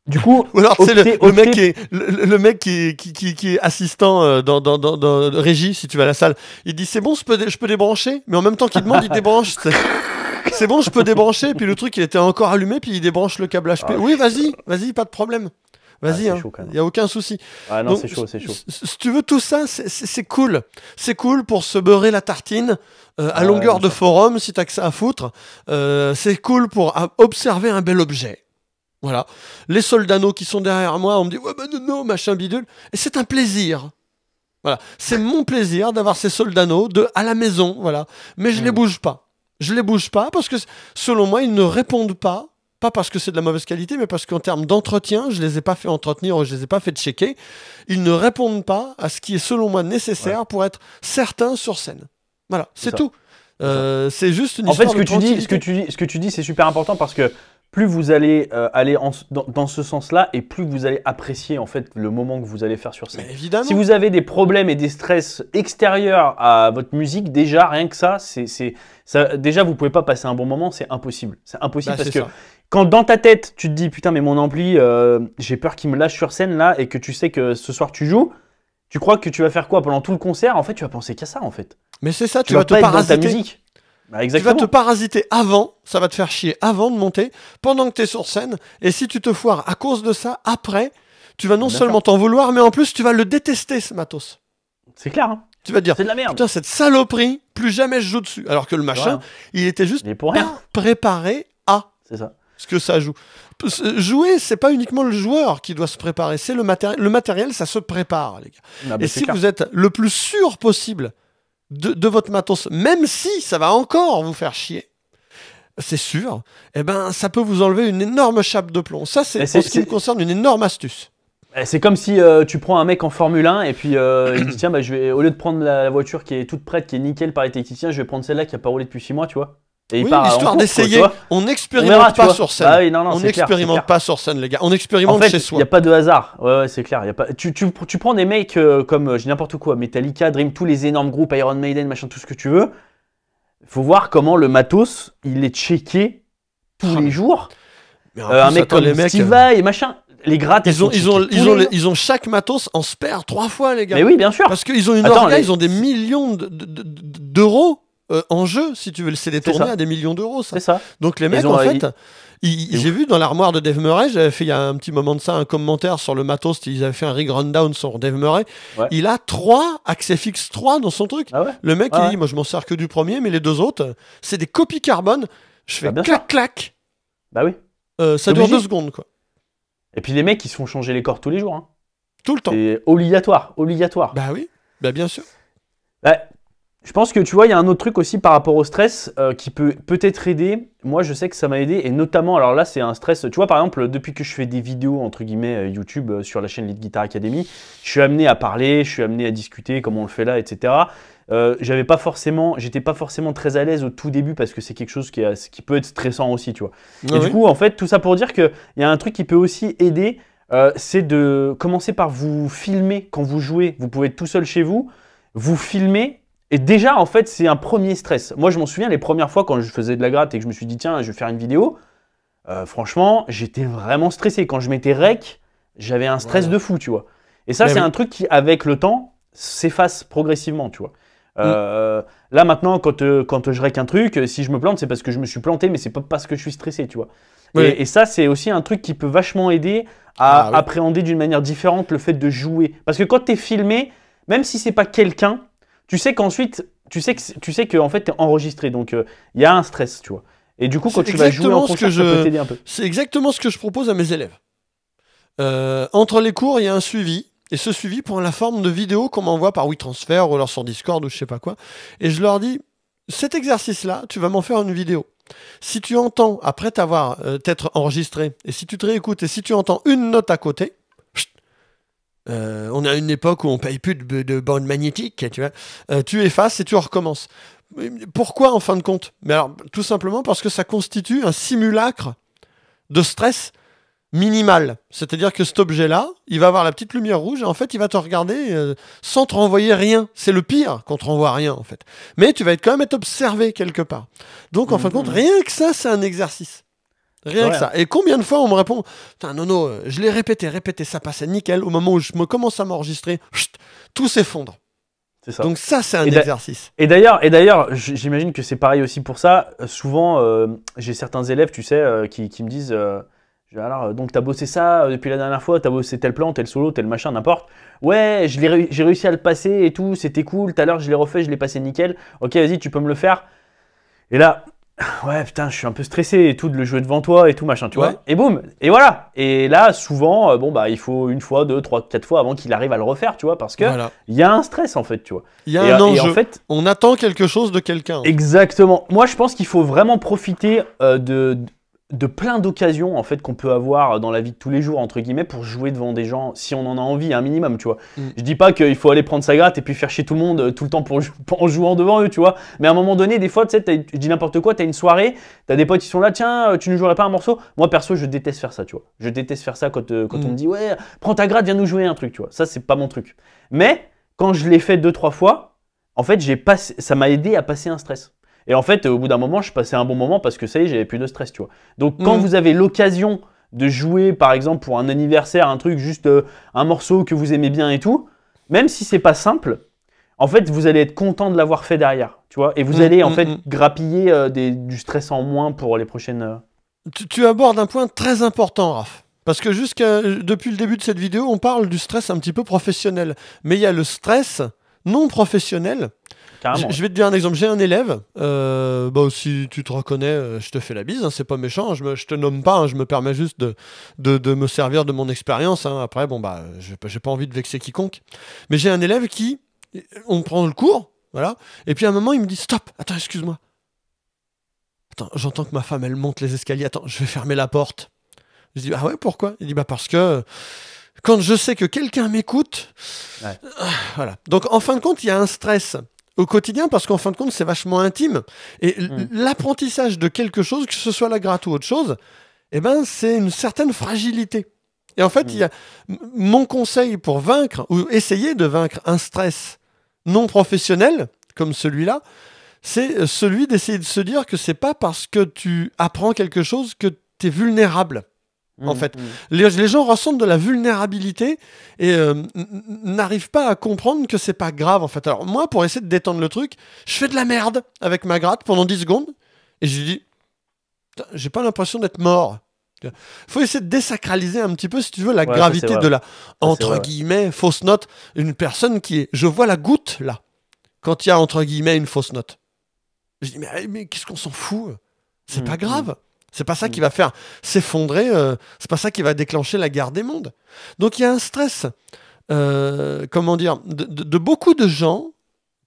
du coup, le, mec qui est, assistant dans, dans, régie, si tu vas à la salle, il dit c'est bon, je peux, je peux débrancher, mais en même temps qu'il demande, il débranche. <laughs> C'est bon, je peux débrancher. Puis le truc, il était encore allumé, puis il débranche le câble HP. Ah. oui, vas-y, vas-y, pas de problème. Vas-y, ah, il hein. n'y a aucun souci. Ah non, c'est chaud, c'est chaud. Si tu veux, tout ça, c'est cool. C'est cool pour se beurrer la tartine euh, à longueur de forum, si t'as que ça à foutre. Euh, c'est cool pour observer un bel objet. Voilà. Les soldano qui sont derrière moi, on me dit, ouais, ben non, machin bidule. Et c'est un plaisir. Voilà. C'est mon plaisir d'avoir ces soldano de à la maison, voilà. Mais je ne les hmm. bouge pas. Je ne les bouge pas parce que, selon moi, ils ne répondent pas pas parce que c'est de la mauvaise qualité, mais parce qu'en termes d'entretien, je les ai pas fait entretenir je je les ai pas fait checker. Ils ne répondent pas à ce qui est selon moi nécessaire pour être certain sur scène. Voilà, c'est tout. Euh, c'est juste une en histoire fait, ce que, tu dis, ce que tu dis, ce que tu dis, c'est super important parce que plus vous allez euh, aller dans, ce sens-là et plus vous allez apprécier en fait le moment que vous allez faire sur scène. Évidemment. Si vous avez des problèmes et des stress extérieurs à votre musique, déjà rien que ça, c'est déjà vous pouvez pas passer un bon moment, c'est impossible. C'est impossible bah, parce que quand dans ta tête, tu te dis putain, mais mon ampli, euh, j'ai peur qu'il me lâche sur scène là et que tu sais que ce soir tu joues, tu crois que tu vas faire quoi pendant tout le concert En fait, tu vas penser qu'à ça en fait. Mais c'est ça, tu, vas, te parasiter. Bah, tu vas te parasiter avant, ça va te faire chier avant de monter, pendant que tu es sur scène, et si tu te foires à cause de ça, après, tu vas non seulement t'en vouloir, mais en plus tu vas le détester ce matos. C'est clair. Hein. tu vas te dire, putain, cette saloperie, plus jamais je joue dessus. Alors que le machin, il était juste préparé à. C'est ça ce que ça joue. Jouer, c'est pas uniquement le joueur qui doit se préparer, c'est le matériel. Le matériel, ça se prépare, les gars. Ah, et si vous êtes le plus sûr possible de, votre matos, même si ça va encore vous faire chier, c'est sûr, eh ben, ça peut vous enlever une énorme chape de plomb. Ça, c'est en ce qui me concerne une énorme astuce. Eh, c'est comme si euh, tu prends un mec en Formule 1 et puis euh, il dit tiens bah, je vais au lieu de prendre la, voiture qui est toute prête, qui est nickel par les techniciens, je vais prendre celle-là qui a pas roulé depuis 6 mois, tu vois oui, l'histoire d'essayer. On n'expérimente pas sur scène. Bah on n'expérimente pas sur scène, les gars. On expérimente chez soi. Il n'y a pas de hasard. c'est clair. Y a pas... Tu, prends des mecs euh, comme, dis euh, n'importe quoi, Metallica, Dream, tous les énormes groupes, Iron Maiden, machin, tout ce que tu veux. faut voir comment le matos, il est checké tous ah, les jours. Euh, un mec comme et machin les grattes. Ils ont, ils ont, ils ont, chaque matos en spare trois fois, les gars. Mais oui, bien sûr. Parce qu'ils ont une orga, ils ont des millions d'euros. Euh, en jeu, si tu veux. C'est des à des millions d'euros, ça. ça. Donc les mecs, en fait, j'ai vu dans l'armoire de Dave Murray, j'avais fait il y a un petit moment de ça un commentaire sur le matos, ils avaient fait un rig rundown sur Dave Murray. Il a trois accès fixe 3 dans son truc. Ah le mec, il ah dit, moi je m'en sers que du premier, mais les deux autres, c'est des copies carbone. Je fais bah, clac, clac. Bah oui. Euh, ça dure deux secondes, quoi. Et puis les mecs, ils se font changer les corps tous les jours. Hein. Tout le temps. C'est obligatoire, obligatoire. Bah oui, bah bien sûr. Bah, je pense que tu vois, il y a un autre truc aussi par rapport au stress euh, qui peut peut-être aider. Moi, je sais que ça m'a aidé et notamment, alors là, c'est un stress. Tu vois, par exemple, depuis que je fais des vidéos entre guillemets euh, YouTube euh, sur la chaîne Lead Guitar Academy, je suis amené à parler, je suis amené à discuter comment on le fait là, etc. J'avais pas forcément, j'étais pas forcément très à l'aise au tout début parce que c'est quelque chose qui, est, qui, peut être stressant aussi, tu vois. Ah et du coup, en fait, tout ça pour dire qu'il y a un truc qui peut aussi aider, c'est de commencer par vous filmer quand vous jouez. Vous pouvez être tout seul chez vous, vous filmer. Et déjà, en fait, c'est un premier stress. Moi, je m'en souviens, les premières fois quand je faisais de la gratte et que je me suis dit, tiens, je vais faire une vidéo, euh, franchement, j'étais vraiment stressé. Quand je m'étais rec, j'avais un stress de fou, tu vois. Et ça, bah c'est un truc qui, avec le temps, s'efface progressivement, tu vois. Mm. Euh, là, maintenant, quand, euh, quand je rec un truc, si je me plante, c'est parce que je me suis planté, mais c'est pas parce que je suis stressé, tu vois. Et, ça, c'est aussi un truc qui peut vachement aider à ah appréhender d'une manière différente le fait de jouer. Parce que quand tu es filmé, même si c'est pas quelqu'un, tu sais qu'ensuite, tu sais que tu sais que en fait, es enregistré, donc il euh, y a un stress, tu vois. Et du coup, quand tu vas jouer en concert, ça peut t'aider un peu. C'est exactement ce que je propose à mes élèves. Euh, entre les cours, il y a un suivi. Et ce suivi prend la forme de vidéos qu'on m'envoie par WeTransfer ou alors sur Discord ou je sais pas quoi. Et je leur dis, cet exercice-là, tu vas m'en faire une vidéo. Si tu entends, après t'avoir euh, t'être enregistré, et si tu te réécoutes, et si tu entends une note à côté, euh, on a une époque où on paye plus de, bandes magnétiques, euh, tu effaces et tu recommences. Pourquoi en fin de compte Mais tout simplement parce que ça constitue un simulacre de stress minimal. C'est-à-dire que cet objet-là, il va avoir la petite lumière rouge et en fait, il va te regarder euh, sans te renvoyer rien. C'est le pire qu'on te renvoie rien en fait. Mais tu vas être quand même être observé quelque part. Donc en mmh, fin de compte, mmh. rien que ça, c'est un exercice. Rien que ça. Et combien de fois on me répond Putain, non, non, euh, je l'ai répété, répété, ça passait nickel. Au moment où je me commence à m'enregistrer, tout s'effondre. Ça. Donc ça, c'est un exercice. Et d'ailleurs, et d'ailleurs, j'imagine que c'est pareil aussi pour ça. Euh, souvent, euh, j'ai certains élèves, tu sais, qui, me disent, alors donc t'as bossé ça depuis la dernière fois, t'as bossé tel plan, tel solo, tel machin, n'importe. Ouais, j'ai réussi à le passer et tout, c'était cool. Tout à l'heure, je l'ai refait, je l'ai passé nickel. Ok, vas-y, tu peux me le faire. Et là, ouais, putain, je suis un peu stressé et tout de le jouer devant toi et tout machin, tu vois. Et boum, et voilà. Et là, souvent, euh, bon, bah, il faut une fois, deux, trois, quatre fois avant qu'il arrive à le refaire, tu vois, parce que il y a un stress en fait, tu vois. Il y a un euh, enjeu. En fait, on attend quelque chose de quelqu'un. Exactement. Moi, je pense qu'il faut vraiment profiter euh, de, de plein d'occasions en fait qu'on peut avoir dans la vie de tous les jours entre guillemets pour jouer devant des gens si on en a envie un minimum tu vois mm. je dis pas qu'il faut aller prendre sa gratte et puis faire chier tout le monde euh, tout le temps pour, <laughs> en jouant devant eux tu vois mais à un moment donné des fois tu sais je dis n'importe quoi tu as une soirée tu as des potes qui sont là tiens euh, tu ne jouerais pas un morceau moi perso je déteste faire ça tu vois je déteste faire ça quand, euh, quand mm. on me dit ouais prends ta gratte viens nous jouer un truc tu vois ça c'est pas mon truc mais quand je l'ai fait deux trois fois en fait j'ai ça m'a aidé à passer un stress et en fait, au bout d'un moment, je passais un bon moment parce que ça y est, j'avais plus de stress, tu vois. Donc quand mm. vous avez l'occasion de jouer, par exemple, pour un anniversaire, un truc, juste euh, un morceau que vous aimez bien et tout, même si c'est pas simple, en fait, vous allez être content de l'avoir fait derrière, tu vois. Et vous mm, allez, en mm, fait, grappiller euh, du stress en moins pour les prochaines... Euh. Tu, abordes un point très important, Raph. Parce que jusqu'à depuis le début de cette vidéo, on parle du stress un petit peu professionnel. Mais il y a le stress non professionnel je, vais te dire un exemple. J'ai un élève, euh, bah, si tu te reconnais, euh, je te fais la bise, hein, c'est pas méchant, hein, je, te nomme pas, hein, je me permets juste de, de, de, me servir de mon expérience. Hein. Après, bon, bah, j'ai pas envie de vexer quiconque. Mais j'ai un élève qui, on prend le cours, voilà, et puis à un moment, il me dit Stop, attends, excuse-moi. Attends, j'entends que ma femme, elle monte les escaliers, attends, je vais fermer la porte. Je dis, ah ouais, pourquoi Il dit, bah parce que quand je sais que quelqu'un m'écoute, voilà. Donc en fin de compte, il y a un stress au quotidien parce qu'en fin de compte, c'est vachement intime. Et mm. l'apprentissage de quelque chose, que ce soit la gratte ou autre chose, eh ben, c'est une certaine fragilité. Et en fait, mm. il y a mon conseil pour vaincre ou essayer de vaincre un stress non professionnel comme celui-là, c'est celui d'essayer de se dire que c'est pas parce que tu apprends quelque chose que tu es vulnérable en mm, fait, mm. les, gens ressentent de la vulnérabilité et euh, n'arrivent pas à comprendre que c'est pas grave en fait. Alors, moi, pour essayer de détendre le truc, je fais de la merde avec ma gratte pendant 10 secondes et je lui dis J'ai pas l'impression d'être mort. Faut essayer de désacraliser un petit peu, si tu veux, la gravité de la, entre guillemets, fausse note. Une personne qui est. Je vois la goutte là, quand il y a, entre guillemets, une fausse note. Je dis Mais, mais qu'est-ce qu'on s'en fout C'est mm, pas grave. C'est pas ça qui mm. va faire s'effondrer, euh, c'est pas ça qui va déclencher la guerre des mondes. Donc il y a un stress, euh, comment dire, de, beaucoup de gens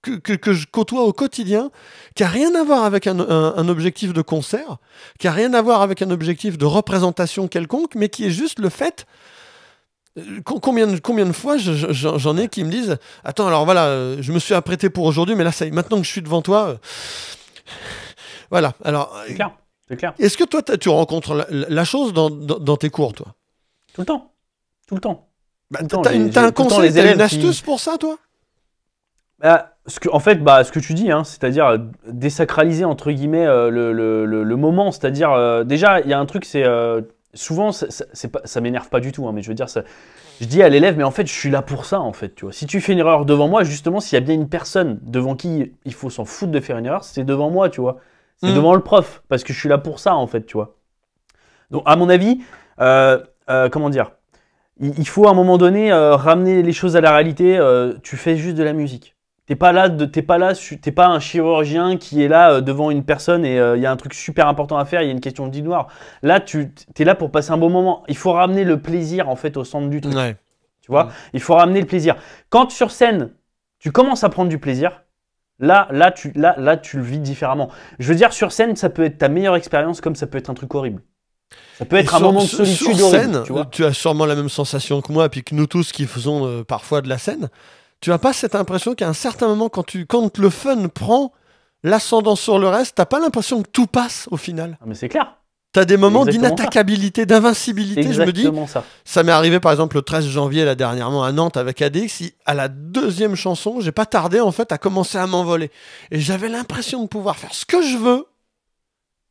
que, que, je côtoie au quotidien, qui n'a rien à voir avec un, objectif de concert, qui n'a rien à voir avec un objectif de représentation quelconque, mais qui est juste le fait euh, Combien, combien de fois j'en ai qui me disent Attends, alors voilà, je me suis apprêté pour aujourd'hui, mais là, ça y est, maintenant que je suis devant toi. Voilà, alors clair. Est-ce que toi, tu rencontres la, chose dans, tes cours, toi Tout le temps. Tout le temps. Bah, t'as, une, un astuce pour ça, toi bah, en fait, bah, ce que tu dis, hein, c'est-à-dire euh, désacraliser entre guillemets euh, le, moment, c'est-à-dire euh, déjà, il y a un truc, c'est souvent, ça m'énerve pas du tout, hein, mais je veux dire, ça, je dis à l'élève, mais en fait, je suis là pour ça, en fait, tu Si tu fais une erreur devant moi, justement, s'il y a bien une personne devant qui il faut s'en foutre de faire une erreur, c'est devant moi, tu vois c'est mm. devant le prof, parce que je suis là pour ça, en fait, tu vois. Donc, à mon avis, euh, euh, comment dire il, faut à un moment donné euh, ramener les choses à la réalité. tu fais juste de la musique. T'es pas là, de, t'es pas là, t'es pas un chirurgien qui est là devant une personne et il y a un truc super important à faire. Il y a une question de vie Là, tu es là pour passer un bon moment. Il faut ramener le plaisir en fait au centre du truc. Tu vois, mm. il faut ramener le plaisir. Quand sur scène, tu commences à prendre du plaisir, Là, là, tu, là, là, tu le vis différemment. Je veux dire, sur scène, ça peut être ta meilleure expérience comme ça peut être un truc horrible. Ça peut être un moment de solitude sur scène, tu, as sûrement la même sensation que moi, puis que nous tous qui faisons euh, parfois de la scène. Tu n'as pas cette impression qu'à un certain moment, quand, tu, quand le fun prend l'ascendant sur le reste, t'as pas l'impression que tout passe au final. Ah, mais c'est clair. T'as des moments d'inattaquabilité, d'invincibilité. Je me dis, ça, ça m'est arrivé par exemple le 13 janvier là dernièrement à Nantes avec ADX. À la deuxième chanson, j'ai pas tardé en fait à commencer à m'envoler et j'avais l'impression de pouvoir faire ce que je veux.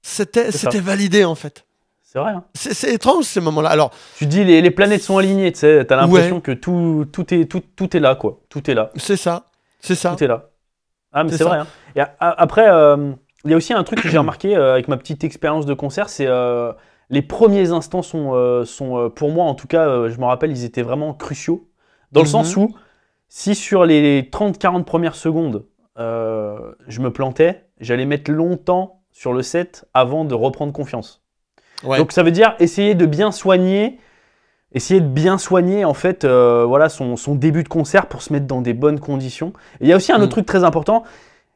C'était c'était validé en fait. C'est vrai. Hein. C'est étrange ces moments-là. Alors, tu dis les, planètes sont alignées, tu sais, t'as l'impression que tout est tout, tout est là quoi, tout est là. C'est ça, c'est ça. Tout est là. Ah mais c'est vrai. Hein. Et après. Euh, il y a aussi un truc que j'ai remarqué euh, avec ma petite expérience de concert, c'est euh, les premiers instants sont, euh, sont pour moi en tout cas, je me rappelle, ils étaient vraiment cruciaux. Dans le sens mhm. où, si sur les 30-40 premières secondes, je me plantais, j'allais mettre longtemps sur le set avant de reprendre confiance. Donc ça veut dire essayer de bien soigner, essayer de bien soigner en fait voilà son, son, début de concert pour se mettre dans des bonnes conditions. Et il y a aussi un autre mm. truc très important,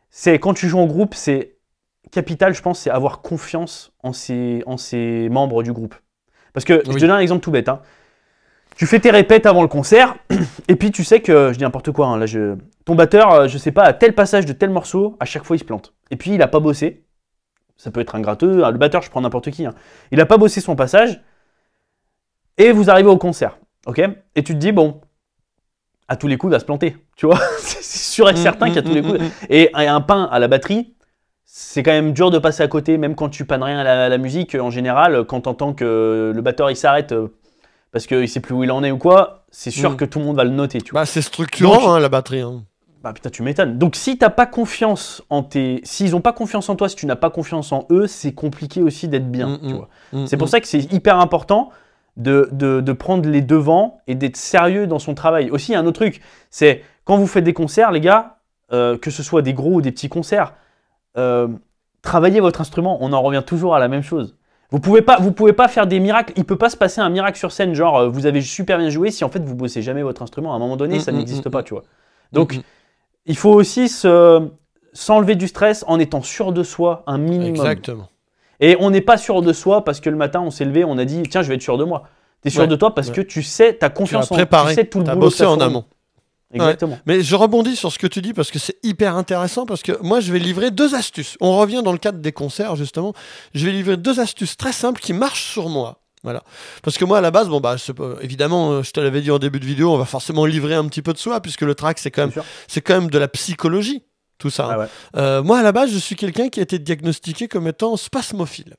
c'est quand tu joues en groupe, c'est capital, je pense, c'est avoir confiance en ses, en ses membres du groupe. Parce que, je te donne un exemple tout bête. Hein. Tu fais tes répètes avant le concert, <clears throat> et puis tu sais que, je dis n'importe quoi, hein, là, ton batteur, euh, je sais pas, à tel passage de tel morceau, à chaque fois il se plante. Et puis il a pas bossé. Ça peut être un gratteux, hein, le batteur, je prends n'importe qui. Il a pas bossé son passage, et vous arrivez au concert, ok Et tu te dis, bon, à tous les coups, il va se planter, tu vois <laughs> C'est sûr et mmh, certain mmh, qu'à a tous mmh, les coups. Et un pain à la batterie, c'est quand même dur de passer à côté, même quand tu pannes rien à la, musique. En général, quand entends que le batteur il s'arrête euh, parce qu'il sait plus où il en est ou quoi, c'est sûr mm. que tout le monde va le noter. Tu Bah, c'est structurant hein, la batterie. Hein. Bah putain, tu m'étonnes. Donc si t'as pas confiance en tes, s'ils ont pas confiance en toi, si tu n'as pas confiance en eux, c'est compliqué aussi d'être bien. Mm, mm, c'est pour ça que c'est hyper important de, prendre les devants et d'être sérieux dans son travail. Aussi, un autre truc, c'est quand vous faites des concerts, les gars, euh, que ce soit des gros ou des petits concerts, travailler euh, travaillez votre instrument. On en revient toujours à la même chose. Vous pouvez pas, vous pouvez pas faire des miracles. Il peut pas se passer un miracle sur scène, genre euh, vous avez super bien joué, si en fait vous bossez jamais votre instrument. À un moment donné, mm, ça mm, n'existe mm, pas, tu vois. Donc, il faut aussi s'enlever du stress en étant sûr de soi un minimum. Exactement. Et on n'est pas sûr de soi parce que le matin on s'est levé, on a dit tiens je vais être sûr de moi. T'es sûr de toi parce que tu sais, ta confiance tu as préparé, tu sais tout le boulot en amont. Exactement. Mais je rebondis sur ce que tu dis parce que c'est hyper intéressant parce que moi je vais livrer deux astuces. On revient dans le cadre des concerts justement. Je vais livrer deux astuces très simples qui marchent sur moi. Voilà. Parce que moi, à la base, bon, bah, évidemment, euh, je te l'avais dit en début de vidéo, on va forcément livrer un petit peu de soi, puisque le track, c'est quand, même, c'est quand même de la psychologie, tout ça. Hein. Ah euh, moi, à la base, je suis quelqu'un qui a été diagnostiqué comme étant spasmophile.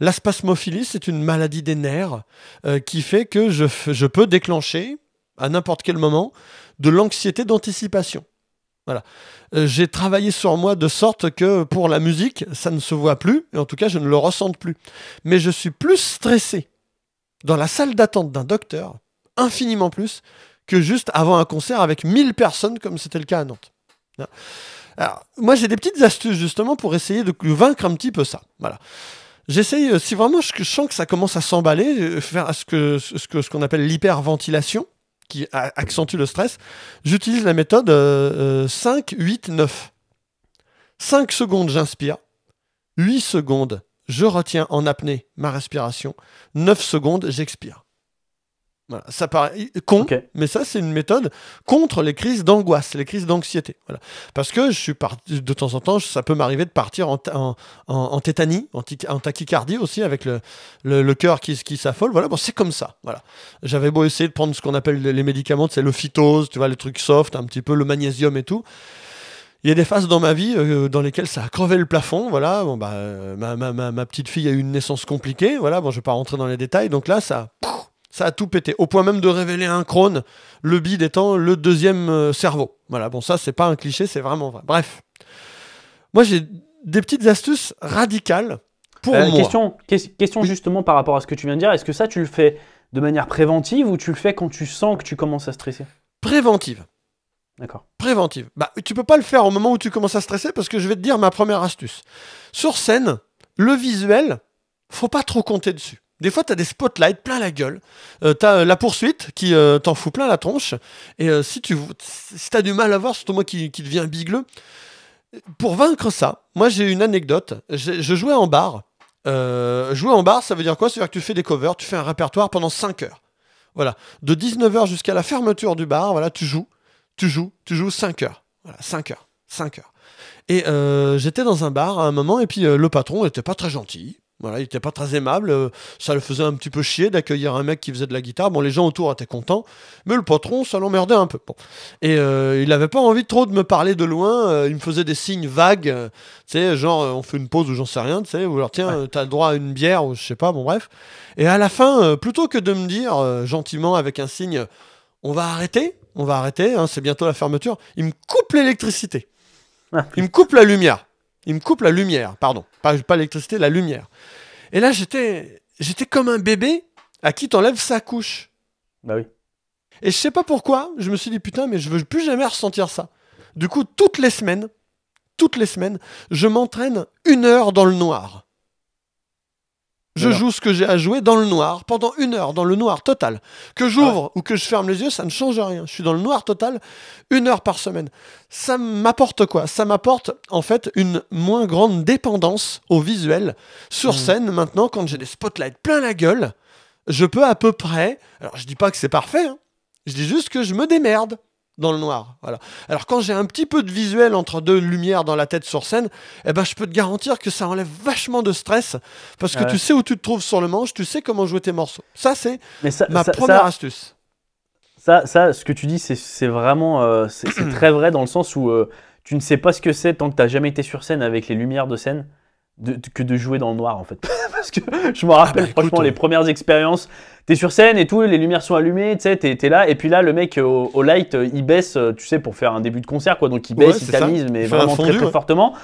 La spasmophilie, c'est une maladie des nerfs euh, qui fait que je, je peux déclencher à n'importe quel moment, de l'anxiété d'anticipation. Voilà. Euh, j'ai travaillé sur moi de sorte que pour la musique, ça ne se voit plus, et en tout cas, je ne le ressens plus. Mais je suis plus stressé dans la salle d'attente d'un docteur, infiniment plus, que juste avant un concert avec 1000 personnes comme c'était le cas à Nantes. moi, j'ai des petites astuces justement pour essayer de vaincre un petit peu ça. Voilà. J'essaye, euh, si vraiment je, sens que ça commence à s'emballer, euh, faire ce que, ce qu'on appelle l'hyperventilation qui accentue le stress, j'utilise la méthode 5, 8, 9. 5 secondes, j'inspire. 8 secondes, je retiens en apnée ma respiration. 9 secondes, j'expire ça paraît con, mais ça, c'est une méthode contre les crises d'angoisse, les crises d'anxiété. Voilà. Parce que je suis parti de temps en temps, ça peut m'arriver de partir en, en tétanie, en, en, tachycardie aussi, avec le, le, cœur qui, qui s'affole. Voilà, bon, c'est comme ça. Voilà. J'avais beau essayer de prendre ce qu'on appelle les médicaments, c'est le phytose, tu vois, les trucs soft, un petit peu le magnésium et tout. Il y a des phases dans ma vie euh, dans lesquelles ça a crevé le plafond. Voilà, bon, bah, euh, ma, petite fille a eu une naissance compliquée. Voilà, bon, je vais pas rentrer dans les détails. Donc là, ça. Ça a tout pété, au point même de révéler un crône, le bide étant le deuxième euh, cerveau. Voilà, bon, ça, c'est pas un cliché, c'est vraiment vrai. Bref. Moi, j'ai des petites astuces radicales pour une euh, moi. Question, question justement par rapport à ce que tu viens de dire. Est-ce que ça, tu le fais de manière préventive ou tu le fais quand tu sens que tu commences à stresser Préventive. D'accord. Préventive. Bah, tu peux pas le faire au moment où tu commences à stresser parce que je vais te dire ma première astuce. Sur scène, le visuel, faut pas trop compter dessus. Des fois, t'as des spotlights plein la gueule. tu euh, t'as euh, la poursuite qui euh, t'en fout plein la tronche. Et si tu si t'as du mal à voir, c'est moi qui, qui devient bigleux, pour vaincre ça, moi j'ai une anecdote. Je, jouais en bar. jouer en bar, ça veut dire quoi C'est-à-dire que tu fais des covers, tu fais un répertoire pendant 5 heures. Voilà. De 19h jusqu'à la fermeture du bar, voilà, tu joues, tu joues, tu joues 5 heures. Voilà, 5 heures, 5 heures. Et j'étais dans un bar à un moment, et puis le patron n'était pas très gentil il n'était pas très aimable, euh, ça le faisait un petit peu chier d'accueillir un mec qui faisait de la guitare. Bon, les gens autour étaient contents, mais le patron, ça l'emmerdait un peu. Et euh, il n'avait pas envie trop de me parler de loin, euh, il me faisait des signes vagues, tu sais, genre on fait une pause ou j'en sais rien, tu sais, ou alors tiens, t'as le droit à une bière ou je sais pas, bon bref. Et à la fin, plutôt que de me dire gentiment avec un signe, on va arrêter, on va arrêter, hein, c'est bientôt la fermeture, il me coupe l'électricité. Ah il me coupe la lumière. Il me coupe la lumière, pardon. Pas, l'électricité, la lumière. Et là, j'étais, j'étais comme un bébé à qui t'enlèves sa couche. Bah oui. Et je sais pas pourquoi, je me suis dit putain, mais je veux plus jamais ressentir ça. Du coup, toutes les semaines, toutes les semaines, je m'entraîne une heure dans le noir. Je joue ce que j'ai à jouer dans le noir, pendant une heure, dans le noir total. Que j'ouvre ou que je ferme les yeux, ça ne change rien. Je suis dans le noir total, une heure par semaine. Ça m'apporte quoi Ça m'apporte en fait une moins grande dépendance au visuel. Sur mmh. scène, maintenant, quand j'ai des spotlights plein la gueule, je peux à peu près. Alors je dis pas que c'est parfait, hein. je dis juste que je me démerde dans le noir. Voilà. Alors quand j'ai un petit peu de visuel entre deux lumières dans la tête sur scène, eh ben je peux te garantir que ça enlève vachement de stress parce que tu sais où tu te trouves sur le manche, tu sais comment jouer tes morceaux. Ça c'est ma première astuce. Ça, ça, ce que tu dis, c'est vraiment, euh, c'est <clears throat> très vrai dans le sens où euh, tu ne sais pas ce que c'est tant que tu n'as jamais été sur scène avec les lumières de scène de, que de jouer dans le noir en fait. <laughs> Parce que <laughs> je me rappelle bah, franchement les euh, premières expériences. T'es sur scène et tout, les lumières sont allumées, tu sais, t'es, là. Et puis là, le mec euh, au, light, euh, il baisse, tu sais, pour faire un début de concert quoi. Donc il baisse, il tamise, mais vraiment très très fortement.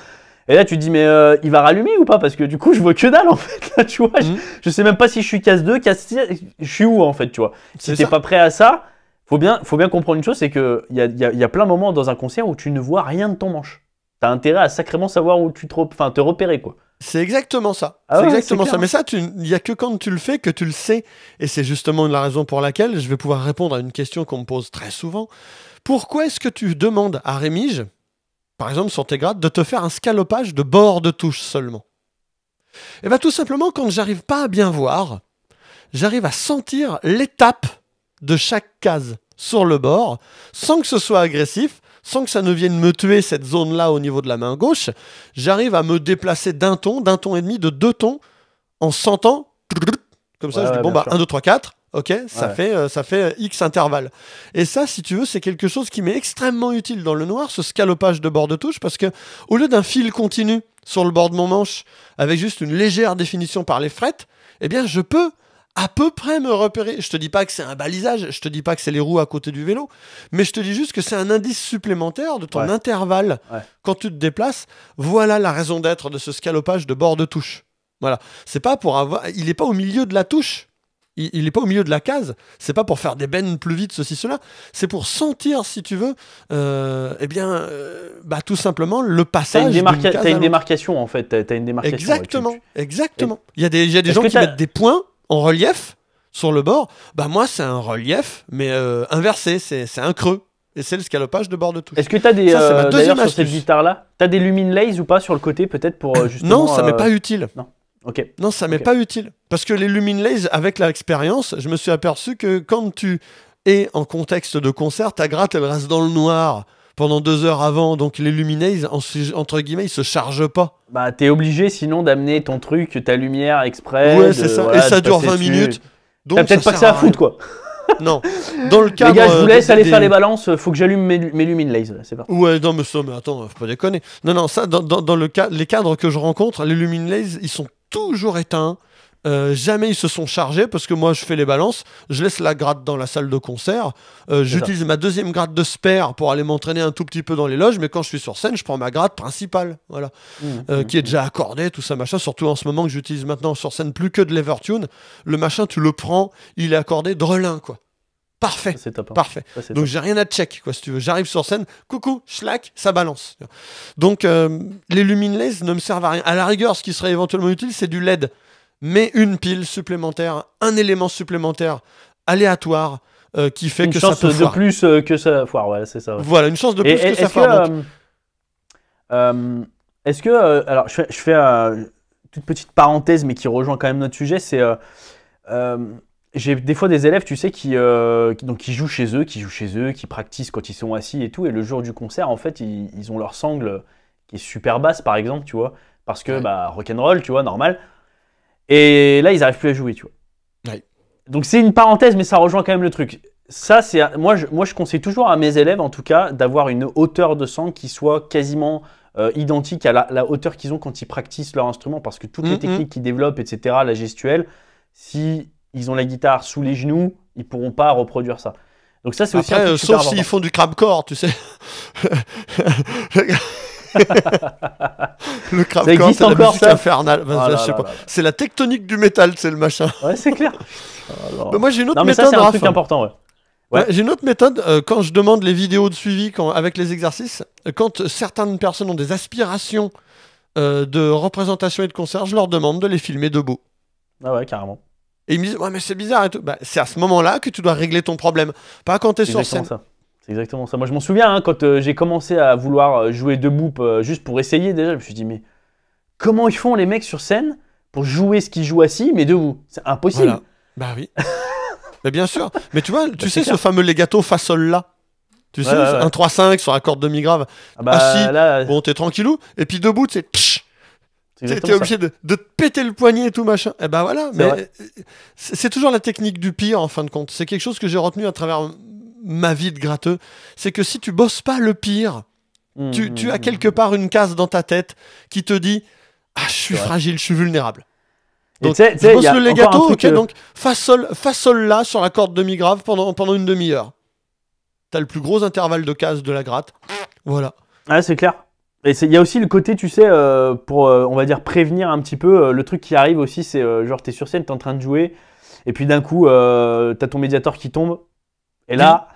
Et là, tu te dis, mais il va rallumer ou pas Parce que du coup, je vois que dalle en fait. Là, tu vois, je, mm. sais même pas si je suis casse 2, casse 6, je suis où en fait, tu vois. Si t'es pas prêt à ça, faut bien, faut bien comprendre une chose c'est qu'il y a, y a plein de moments dans un concert où tu ne vois rien de ton manche. T'as intérêt à sacrément savoir où tu te, enfin, te repérer quoi. C'est exactement ça. Ah exactement ça. Mais ça, il n'y a que quand tu le fais que tu le sais. Et c'est justement la raison pour laquelle je vais pouvoir répondre à une question qu'on me pose très souvent. Pourquoi est-ce que tu demandes à Rémige, par exemple sur tes grades, de te faire un scalopage de bord de touche seulement Eh bien tout simplement quand j'arrive pas à bien voir, j'arrive à sentir l'étape de chaque case sur le bord, sans que ce soit agressif, sans que ça ne vienne me tuer cette zone-là au niveau de la main gauche, j'arrive à me déplacer d'un ton, d'un ton et demi, de deux tons, en sentant, comme ça, je dis, bon, bah, 1, 2, 3, 4, ok, ça, fait, euh, ça fait euh, X intervalle. Et ça, si tu veux, c'est quelque chose qui m'est extrêmement utile dans le noir, ce scalopage de bord de touche, parce que au lieu d'un fil continu sur le bord de mon manche, avec juste une légère définition par les frettes, eh bien, je peux à peu près me repérer. Je te dis pas que c'est un balisage, je te dis pas que c'est les roues à côté du vélo, mais je te dis juste que c'est un indice supplémentaire de ton intervalle quand tu te déplaces. Voilà la raison d'être de ce scalopage de bord de touche. Voilà, c'est pas pour avoir, il n'est pas au milieu de la touche. Il n'est pas au milieu de la case. C'est pas pour faire des bennes plus vite, ceci, cela. C'est pour sentir, si tu veux, euh, eh bien, euh, bah, tout simplement le passage. T'as une, une, démarcation, en fait. T'as une démarcation. Exactement, exactement. Il y a des, y a des gens qui mettent des points en relief sur le bord, bah moi c'est un relief, mais euh, inversé, c'est un creux. Et c'est le scalopage de bord de touche. Est-ce que tu as des ça, là, tu as des lumine lays ou pas sur le côté peut-être pour euh, <clears throat> justement Non, ça m'est euh, pas utile. Non. OK. Non, ça m'est pas utile parce que les lumines lays avec l'expérience, je me suis aperçu que quand tu es en contexte de concert, ta gratte elle reste dans le noir pendant deux heures avant. Donc les luminaires, entre guillemets, ils se chargent pas. Bah, t'es obligé sinon d'amener ton truc, ta lumière exprès. Ouais, c'est ça. et ça dure 20 minutes. Donc peut-être pas que ça à foutre, quoi. non. <laughs> Dans le cas. Les gars, je vous euh, laisse aller faire les balances. Faut que j'allume mes, mes C'est pas. Ouais, non, mais ça, mais attends, faut pas déconner. Non, non, ça, dans, dans, le cas, les cadres que je rencontre, les luminaires, ils sont toujours éteints. Euh, jamais ils se sont chargés parce que moi je fais les balances, je laisse la gratte dans la salle de concert, euh, j'utilise ma deuxième gratte de spare pour aller m'entraîner un tout petit peu dans les loges, mais quand je suis sur scène, je prends ma gratte principale, voilà, mmh, euh, mmh, qui est mmh. déjà accordée, tout ça machin, surtout en ce moment que j'utilise maintenant sur scène plus que de l'Evertune, le machin tu le prends, il est accordé drelin quoi. Parfait. Hein. Parfait. Donc j'ai rien à check, quoi, si tu veux. J'arrive sur scène, coucou, schlack, ça balance. Donc les les lumineuses ne me servent à rien. À la rigueur, ce qui serait éventuellement utile, c'est du LED mais une pile supplémentaire, un élément supplémentaire aléatoire euh, qui fait que ça peut de plus euh, que ça foire, ouais, c'est ça. Voilà, une chance de plus que ça foire. Euh, est-ce que, alors je fais, une toute petite parenthèse, mais qui rejoint quand même notre sujet, c'est j'ai des fois des élèves, tu sais, qui, donc, qui jouent chez eux, qui jouent chez eux, qui pratiquent quand ils sont assis et tout. Et le jour du concert, en fait, ils, ont leur sangle qui est super basse, par exemple, tu vois. Parce que, rock bah, rock'n'roll, tu vois, normal. Et là, ils n'arrivent plus à jouer, tu vois. Donc c'est une parenthèse, mais ça rejoint quand même le truc. Ça, c'est moi, je, moi, je conseille toujours à mes élèves, en tout cas, d'avoir une hauteur de sang qui soit quasiment euh, identique à la, hauteur qu'ils ont quand ils pratiquent leur instrument, parce que toutes les mm, mm. techniques qu'ils développent, etc., la gestuelle, si ils ont la guitare sous les genoux, ils pourront pas reproduire ça. Donc ça, c'est aussi. un truc euh, sauf s'ils font du corps tu sais. <laughs> <laughs> le corps, c'est la encore, musique ça infernale. C'est la tectonique du métal, c'est le machin. Ouais, c'est clair. <laughs> Oh bah, moi, j'ai une autre méthode. un truc important, ouais. j'ai une autre méthode. Euh, quand je demande les vidéos de suivi quand, avec les exercices, euh, quand euh, certaines personnes ont des aspirations de représentation et de concert, je leur demande de les filmer debout. Ah ouais, carrément. Et ils me disent, ouais, mais c'est bizarre et tout. Bah, c'est à ce moment-là que tu dois régler ton problème. Pas quand es sur scène. Ça. C'est exactement ça. Moi, je m'en souviens hein, quand euh, j'ai commencé à vouloir euh, jouer debout euh, juste pour essayer déjà. Je me suis dit, mais comment ils font les mecs sur scène pour jouer ce qu'ils jouent assis, mais debout C'est impossible. Bah oui. <laughs> mais bien sûr. Mais tu vois, tu bah, sais ce fameux legato fa sol là tu sais, 1 un 3-5 sur un corde demi-grave. Ah bah, assis, bon, t'es tranquillou. Et puis debout, c'est T'es obligé de, te péter le poignet et tout machin. Et eh ben bah voilà, mais c'est toujours la technique du pire en fin de compte. C'est quelque chose que j'ai retenu à travers ma vie de gratteux, c'est que si tu bosses pas le pire, mmh, tu, mmh, mmh, as quelque part une case dans ta tête qui te dit Ah, je suis fragile, je suis vulnérable. Donc, tu bosses le legato, ok, euh, donc sol, fa sol là sur la corde demi-grave pendant, pendant une demi-heure. T'as le plus gros intervalle de case de la gratte. Voilà. Ah, c'est clair. Et il y a aussi le côté, tu sais, euh, pour, euh, on va dire, prévenir un petit peu. le truc qui arrive aussi, c'est genre, t'es sur scène, t'es en train de jouer, et puis d'un coup, t'as ton médiator qui tombe, et là,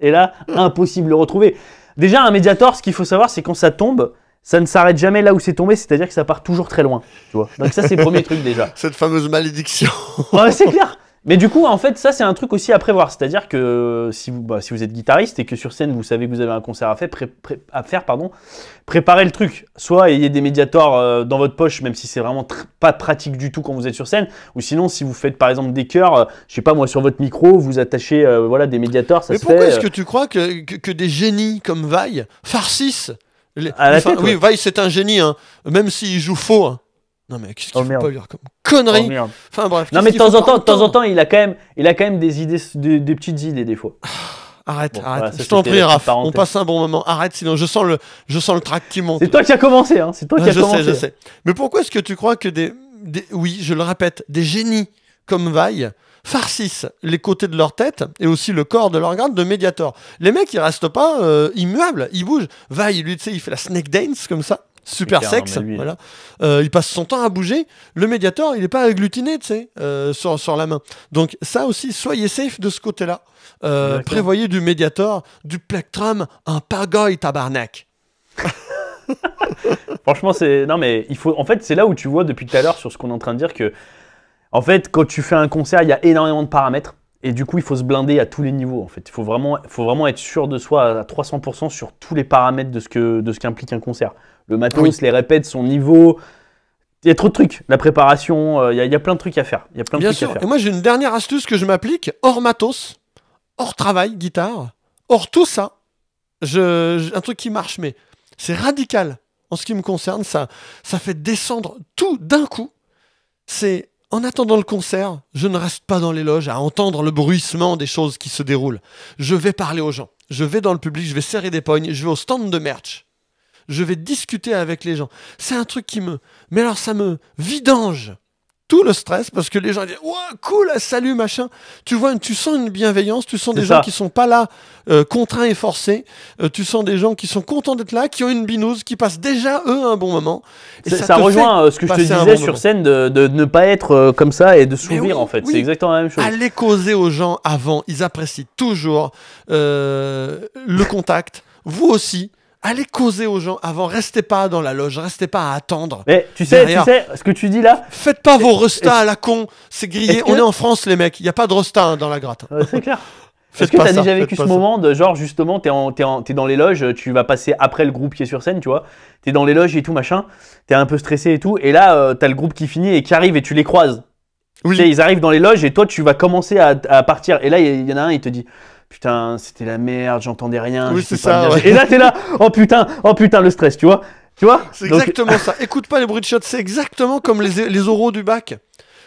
et là, impossible de retrouver. Déjà, un Mediator, ce qu'il faut savoir, c'est quand ça tombe, ça ne s'arrête jamais là où c'est tombé, c'est-à-dire que ça part toujours très loin. Donc ça, c'est le premier truc déjà. <laughs> Cette fameuse malédiction. ouais, c'est clair. Mais du coup, en fait, ça, c'est un truc aussi à prévoir. C'est-à-dire que euh, si vous, bah, si vous êtes guitariste et que sur scène, vous savez que vous avez un concert à faire, à faire pardon, préparez le truc. Soit ayez des médiators euh, dans votre poche, même si c'est vraiment pas pratique du tout quand vous êtes sur scène. Ou sinon, si vous faites par exemple des chœurs, euh, je sais pas moi, sur votre micro, vous attachez voilà, des médiators. Ça Mais pourquoi est-ce que tu crois que, que, des génies comme Vaille farcissent à la Oui, Vaille, c'est un génie, hein. même s'il joue faux. Hein. Non mais qu'est-ce oh, qu'il faut pas comme connerie oh, Enfin bref. Non mais de temps en temps, de temps en temps, il a quand même, il a quand même des idées, des, petites idées des fois. <sighs> Arrête, arrête. je t'en prie, Raph. On passe un bon moment. Arrête, sinon je sens le, je sens le track qui monte. C'est toi qui as commencé, hein. C'est toi qui as commencé. Je sais, je sais. Mais pourquoi est-ce que tu crois que des, oui, je le répète, des génies comme Vaille farcissent les côtés de leur tête et aussi le corps de leur garde de médiator Les mecs, ils restent pas euh, immuables, ils bougent. Vaille, lui, tu sais, il fait la snake dance comme ça super sexe, voilà. Euh, il passe son temps à bouger. Le médiator, il n'est pas agglutiné, tu sais, euh, sur, la main. Donc ça aussi, soyez safe de ce côté-là. Euh, prévoyez du médiator, du plectrum, un pagaille tabarnak. <laughs> Franchement, c'est non mais il faut. En fait, c'est là où tu vois depuis tout à l'heure sur ce qu'on est en train de dire que, en fait, quand tu fais un concert, il y a énormément de paramètres. Et du coup, il faut se blinder à tous les niveaux, en fait. Il faut vraiment, faut vraiment être sûr de soi à 300% sur tous les paramètres de ce qu'implique un concert le matos, les répètes, son niveau. Il y a trop de trucs. La préparation, euh, il y, a, plein de trucs à faire. y Bien sûr. Et moi, j'ai une dernière astuce que je m'applique hors matos, hors travail, guitare, hors tout ça. Je, un truc qui marche, mais c'est radical. En ce qui me concerne, ça, ça fait descendre tout d'un coup. C'est en attendant le concert, je ne reste pas dans les loges à entendre le bruissement des choses qui se déroulent. Je vais parler aux gens. Je vais dans le public, je vais serrer des poignes, je vais au stand de merch je vais discuter avec les gens. C'est un truc qui me... Mais alors ça me vidange tout le stress parce que les gens disent ouais, cool, salut, machin. Tu vois, tu sens une bienveillance, tu sens des gens qui sont pas là, euh, contraints et forcés. Euh, tu sens des gens qui sont contents d'être là, qui ont une binouse, qui passent déjà eux un bon moment. Et ça, rejoint euh, ce que je te disais sur scène de, ne pas être comme ça et de s'ouvrir en fait. C'est exactement la même chose. Allez causer aux gens avant, ils apprécient toujours le contact. Vous aussi allez causer aux gens avant. Restez pas dans la loge, restez pas à attendre. Mais tu sais, tu sais, ce que tu dis là. Faites pas vos restas à la con, c'est grillé. on est en France, les mecs. Il n'y a pas de resta dans la gratte. c'est clair. <laughs> Est-ce que tu as déjà vécu ce moment de genre justement, t'es es dans les loges, tu vas passer après le groupe qui est sur scène, tu vois, t'es dans les loges et tout machin, t'es un peu stressé et tout, et là euh, tu as le groupe qui finit et qui arrive et tu les croises. Oui. ils arrivent dans les loges et toi tu vas commencer à, partir. Et là il y, y, en a un, il te dit, putain, c'était la merde, j'entendais rien. Et là, t'es là, oh putain, oh putain, le stress, tu vois. Tu vois C'est exactement ça. Écoute pas les bruits de shot c'est exactement comme les, les oraux du bac.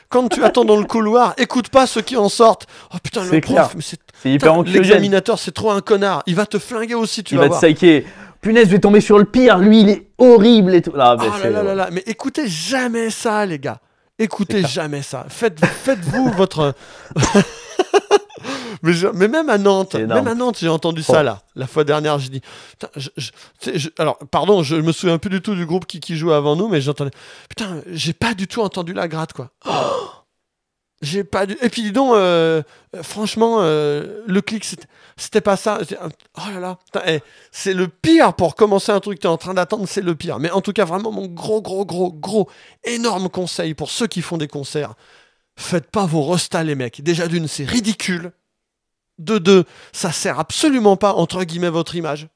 Quand tu attends dans le couloir, écoute pas ceux qui en sortent. Oh putain, le prof, c'est hyper L'examinateur, c'est trop un connard. Il va te flinguer aussi, tu vas voir. Il va te psycher. Punaise, je vais tomber sur le pire. Lui, il est horrible et ah, oh Là, là, là, là. Mais écoutez jamais ça, les gars. Écoutez jamais ça. Faites, faites-vous votre. <laughs> mais, même à Nantes, même à Nantes, j'ai entendu ça là. La fois dernière, j'ai dit. alors, pardon, je me souviens plus du tout du groupe qui, qui jouait avant nous, mais j'entendais. Putain, j'ai pas du tout entendu la gratte, quoi. <gasps> j'ai pas du... Et puis dis donc, euh, euh, franchement, euh, le clic, c'était pas ça. Oh là là, eh, c'est le pire pour commencer un truc que tu es en train d'attendre, c'est le pire. Mais en tout cas, vraiment, mon gros, gros, gros, gros, énorme conseil pour ceux qui font des concerts. Faites pas vos rostas, les mecs. Déjà d'une, c'est ridicule. De deux, ça sert absolument pas, entre guillemets, votre image.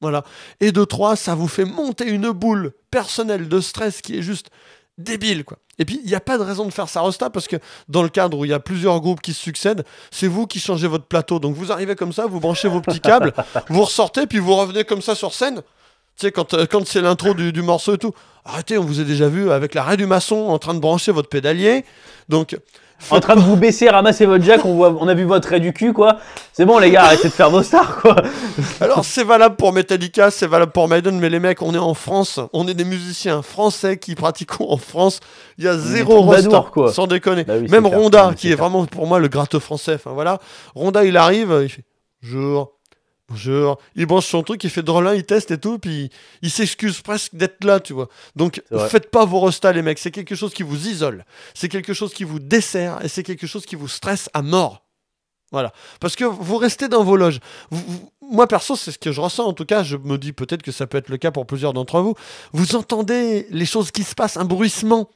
Voilà. Et de trois, ça vous fait monter une boule personnelle de stress qui est juste débile, quoi. Et puis, il n'y a pas de raison de faire ça rosta parce que dans le cadre où il y a plusieurs groupes qui se succèdent, c'est vous qui changez votre plateau. Donc, vous arrivez comme ça, vous branchez vos petits câbles, <laughs> vous ressortez, puis vous revenez comme ça sur scène. Tu sais, quand, euh, c'est l'intro du, morceau et tout, arrêtez, on vous a déjà vu avec l'arrêt du maçon en train de brancher votre pédalier. Donc. En train de vous baisser, ramasser votre jack, on, voit, on a vu votre raie du cul, quoi. C'est bon, les gars, arrêtez de faire vos stars, quoi. Alors, c'est valable pour Metallica, c'est valable pour Maiden, mais les mecs, on est en France, on est des musiciens français qui pratiquons en France. Il y a zéro roster, quoi. sans déconner. Bah Même Ronda, qui est vraiment pour moi le gratte français, voilà. Ronda, il arrive, il fait Bonjour. Il branche son truc, il fait drôle, il teste et tout, puis il s'excuse presque d'être là, tu vois. Donc, faites pas vos restas, les mecs. C'est quelque chose qui vous isole. C'est quelque chose qui vous dessert et c'est quelque chose qui vous stresse à mort. Voilà. Parce que vous restez dans vos loges. moi, perso, c'est ce que je ressens. En tout cas, je me dis peut-être que ça peut être le cas pour plusieurs d'entre vous. Vous entendez les choses qui se passent, un bruissement.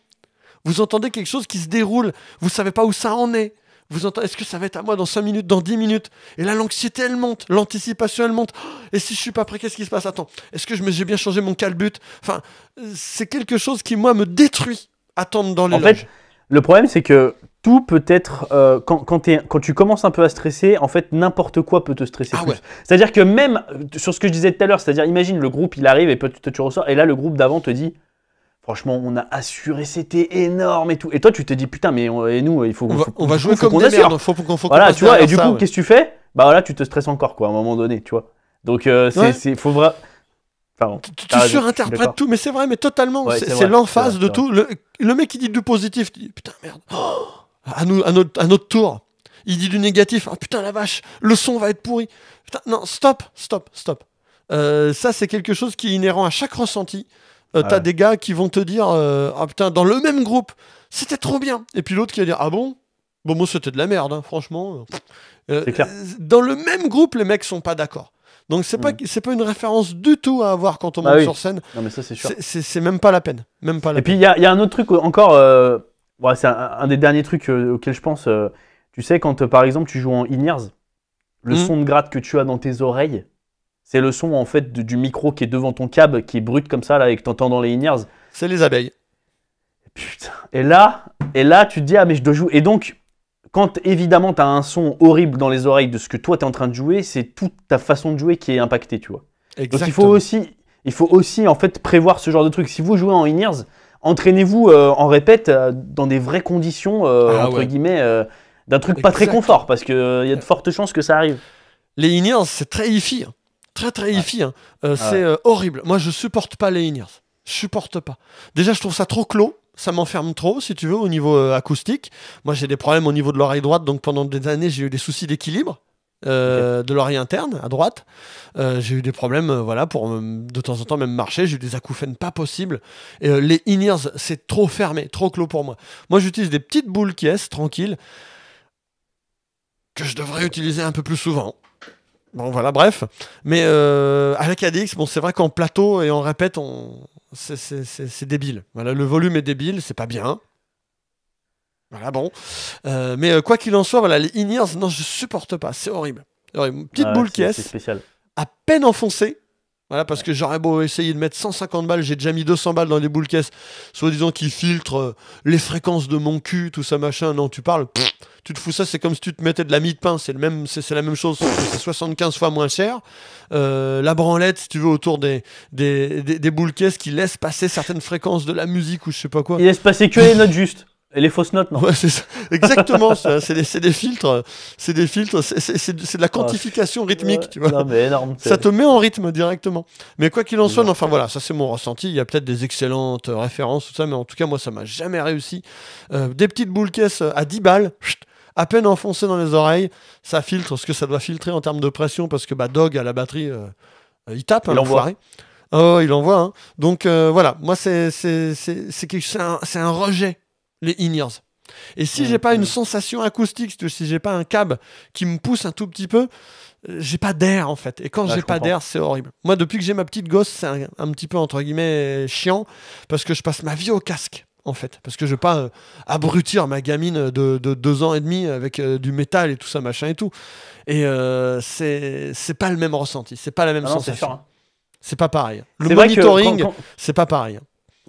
Vous entendez quelque chose qui se déroule. Vous savez pas où ça en est. Vous entendez, est-ce que ça va être à moi dans 5 minutes, dans 10 minutes Et là, l'anxiété, elle monte, l'anticipation, elle monte. Oh, et si je suis pas prêt, qu'est-ce qui se passe Attends, est-ce que je me, j'ai bien changé mon calbut Enfin, c'est quelque chose qui, moi, me détruit, attendre dans les En fait, le problème, c'est que tout peut être. Euh, quand, tu commences un peu à stresser, en fait, n'importe quoi peut te stresser ah C'est-à-dire que même euh, sur ce que je disais tout à l'heure, c'est-à-dire, imagine le groupe, il arrive et tu ressors, et là, le groupe d'avant te dit Franchement, on a assuré, c'était énorme et tout. Et toi, tu te dis, putain, mais et nous, il faut, qu'on va, on va jouer comme des merdes. Faut, faut, faut voilà, tu vois. Et du coup, qu'est-ce que tu fais Bah voilà, tu te stresses encore, quoi, à un moment donné, tu vois. Donc, euh, c'est, faut vraiment. Pardon. Tu, surinterprètes tout, mais c'est vrai, mais totalement. c'est, l'emphase de tout. Le, mec qui dit du positif, tu putain, merde. Oh, à, nous, à, notre, tour. Il dit du négatif. Ah, putain, la vache, le son va être pourri. Putain, non, stop, stop, stop. Euh, ça, c'est quelque chose qui est inhérent à chaque ressenti. Euh, t'as des gars qui vont te dire euh, Ah putain, dans le même groupe, c'était trop bien. Et puis l'autre qui va dire Ah bon Bon, moi, c'était de la merde, hein, franchement. Euh, dans le même groupe, les mecs sont pas d'accord. Donc, c'est pas, mm. c'est pas une référence du tout à avoir quand on bah monte sur scène. Non, mais ça, c'est sûr. C'est, même pas la peine. Même pas Et puis, il y, a, un autre truc encore. Ouais, c'est un, des derniers trucs auxquels je pense. tu sais, quand par exemple, tu joues en Iniers, le mm. son de gratte que tu as dans tes oreilles c'est le son en fait du micro qui est devant ton câble, qui est brut comme ça, là, et que entends dans les in C'est les abeilles. Putain. Et là, et là, tu te dis, ah, mais je dois jouer. Et donc, quand évidemment, tu as un son horrible dans les oreilles de ce que toi, tu es en train de jouer, c'est toute ta façon de jouer qui est impactée, tu vois. Donc, il faut aussi, il faut aussi, en fait, prévoir ce genre de truc. Si vous jouez en in entraînez-vous euh, en répète euh, dans des vraies conditions, euh, ah entre guillemets, d'un truc pas très confort, parce qu'il il y a de fortes chances que ça arrive. Les in c'est très hi Très très hein. euh, c'est euh, horrible. Moi, je supporte pas les in Je supporte pas. Déjà, je trouve ça trop clos. Ça m'enferme trop, si tu veux, au niveau euh, acoustique. Moi, j'ai des problèmes au niveau de l'oreille droite, donc pendant des années, j'ai eu des soucis d'équilibre. de l'oreille interne à droite j'ai eu des problèmes voilà pour de temps en temps même marcher j'ai eu des acouphènes pas possibles et les in c'est trop fermé trop clos pour moi moi j'utilise des petites boules qui est tranquilles que je devrais utiliser un peu plus souvent Bon, voilà, bref. Mais à euh, avec ADX, bon, c'est vrai qu'en plateau et en répète, on... c'est débile. Voilà, le volume est débile, c'est pas bien. Voilà, bon. Euh, mais euh, quoi qu'il en soit, voilà, les in non, je supporte pas. C'est horrible. Petite ah, boule qui est. À peine enfoncée. Voilà, parce que j'aurais beau essayer de mettre 150 balles, j'ai déjà mis 200 balles dans des boules caisses, soi-disant qui filtrent euh, les fréquences de mon cul, tout ça machin. Non, tu parles, tu te fous ça, c'est comme si tu te mettais de la mie de pain, c'est, le même, c'est, la même chose, c'est 75 fois moins cher. Euh, la branlette, si tu veux, autour des, des, des, boules caisses qui laissent passer certaines fréquences de la musique ou je sais pas quoi. Il laisse passer que les notes justes. Et les fausses notes, non ça. <laughs> Exactement, c'est des, filtres, c'est des filtres, c'est de la ah, quantification rythmique, tu vois. Non, mais énorme. Ça te met en rythme directement. Mais quoi qu'il en soit, enfin voilà, ça c'est mon ressenti. Il y a peut-être des excellentes références, tout ça, mais en tout cas, moi, ça m'a jamais réussi. Euh, des petites boules caisses à 10 balles, à peine enfoncées dans les oreilles, ça filtre ce que ça doit filtrer en termes de pression, parce que bah, Dog à la batterie, euh, il tape, hein, il envoie. Oh, il envoie. Hein. Donc euh, voilà, moi, c'est c'est un rejet les in Et si j'ai pas une sensation acoustique, si j'ai pas un câble qui me pousse un tout petit peu, euh, j'ai pas d'air en fait. Et quand j'ai pas d'air, c'est horrible. Moi, depuis que j'ai ma petite gosse, c'est un, petit peu entre guillemets chiant parce que je passe ma vie au casque en fait. Parce que je veux pas euh, abrutir ma gamine de, deux ans et demi avec euh, du métal et tout ça, machin et tout. Et euh, c'est pas le même ressenti, c'est pas la même ah sensation. Hein. C'est pas pareil. Le monitoring, c'est pas pareil.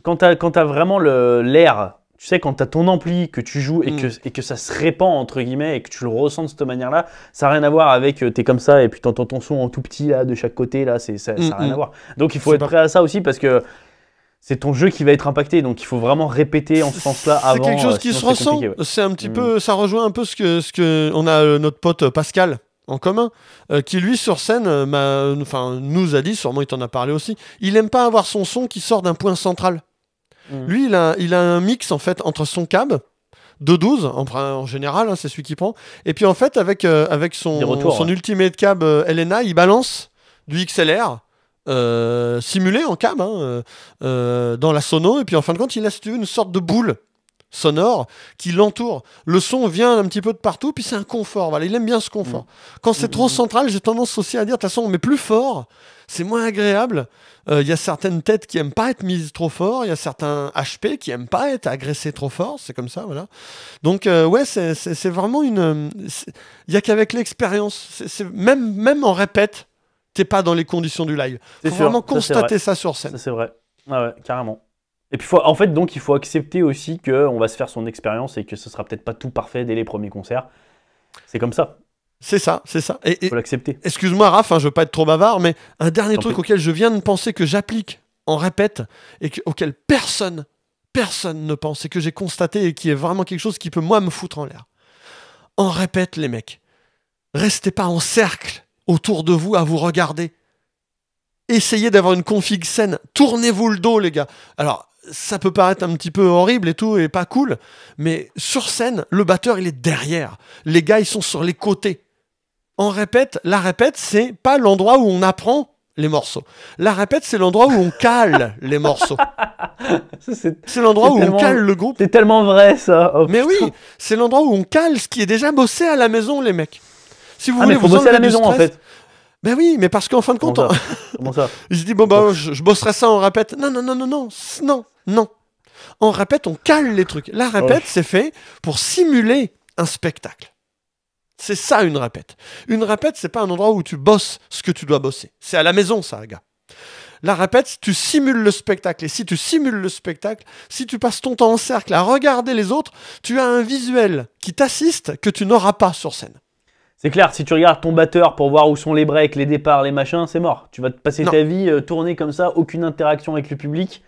Quand t'as vraiment l'air tu sais, quand tu as ton ampli, que tu joues et, mm. que, et que ça se répand, entre guillemets, et que tu le ressens de cette manière-là, ça n'a rien à voir avec euh, tu es comme ça et puis tu entends ton son en tout petit, là, de chaque côté, là, c'est, ça n'a mm, rien mm. à voir. Donc il faut être prêt à ça aussi parce que c'est ton jeu qui va être impacté, donc il faut vraiment répéter en ce sens-là avant. C'est quelque chose euh, qui se ressent. C'est un petit peu, ça rejoint un peu ce que, ce que on a euh, notre pote Pascal en commun, qui lui sur scène, enfin nous a dit, sûrement il t'en a parlé aussi. Il aime pas avoir son son qui sort d'un point central. Mm. Lui, il a, un mix en fait entre son cab. 2.12 en, en général, hein, c'est celui qui prend. Et puis en fait, avec, euh, avec son, son Ultimate Cab euh, LNA, il balance du XLR euh, simulé en cab hein, dans la sono. Et puis en fin de compte, il a une sorte de boule sonore qui l'entoure. Le son vient un petit peu de partout, puis c'est un confort. Voilà, il aime bien ce confort. Mm. Quand c'est trop mm, central, j'ai tendance aussi à dire, de toute façon, on met plus fort c'est moins agréable. Euh, il y a certaines têtes qui aiment pas être mises trop fort, il y a certains HP qui aiment pas être agressés trop fort, c'est comme ça, voilà. Donc euh, ouais, c'est vraiment une... Il y a qu'avec l'expérience, même, même en répète, t'es pas dans les conditions du live. Faut vraiment constater ça, sur scène. c'est vrai, ouais, carrément. Et puis, faut, en fait, donc, il faut accepter aussi que on va se faire son expérience et que ce sera peut-être pas tout parfait dès les premiers concerts. C'est comme ça. C'est ça, c'est ça. Et, faut l'accepter. Excuse-moi, Raph, je hein, je veux pas être trop bavard, mais un dernier truc auquel je viens de penser que j'applique en répète et auquel personne, personne ne pense et que j'ai constaté et qui est vraiment quelque chose qui peut moi me foutre en l'air. En répète, les mecs. Restez pas en cercle autour de vous à vous regarder. Essayez d'avoir une config saine. Tournez-vous le dos, les gars. Alors, ça peut paraître un petit peu horrible et tout, et pas cool, mais sur scène, le batteur, il est derrière. Les gars, ils sont sur les côtés en répète, la répète, c'est pas l'endroit où on apprend les morceaux. La répète, c'est l'endroit où on cale <laughs> les morceaux. C'est l'endroit où on cale le groupe. C'est tellement vrai ça. Oh, mais oui, c'est l'endroit où on cale ce qui est déjà bossé à la maison, les mecs. Si vous ah, voulez, vous bosser à la maison en fait. Ben oui, mais parce qu'en fin de compte, je ça, bon ben je, bosserai ça en répète. Non non non non non non non. En répète, on cale les trucs. La répète, c'est fait pour simuler un spectacle. C'est ça une répète. Une répète, c'est pas un endroit où tu bosses ce que tu dois bosser. C'est à la maison, ça, gars. La répète, tu simules le spectacle. Et si tu simules le spectacle, si tu passes ton temps en cercle à regarder les autres, tu as un visuel qui t'assiste que tu n'auras pas sur scène. C'est clair, si tu regardes ton batteur pour voir où sont les breaks, les départs, les machins, c'est mort. Tu vas te passer ta vie euh, tournée comme ça, aucune interaction avec le public.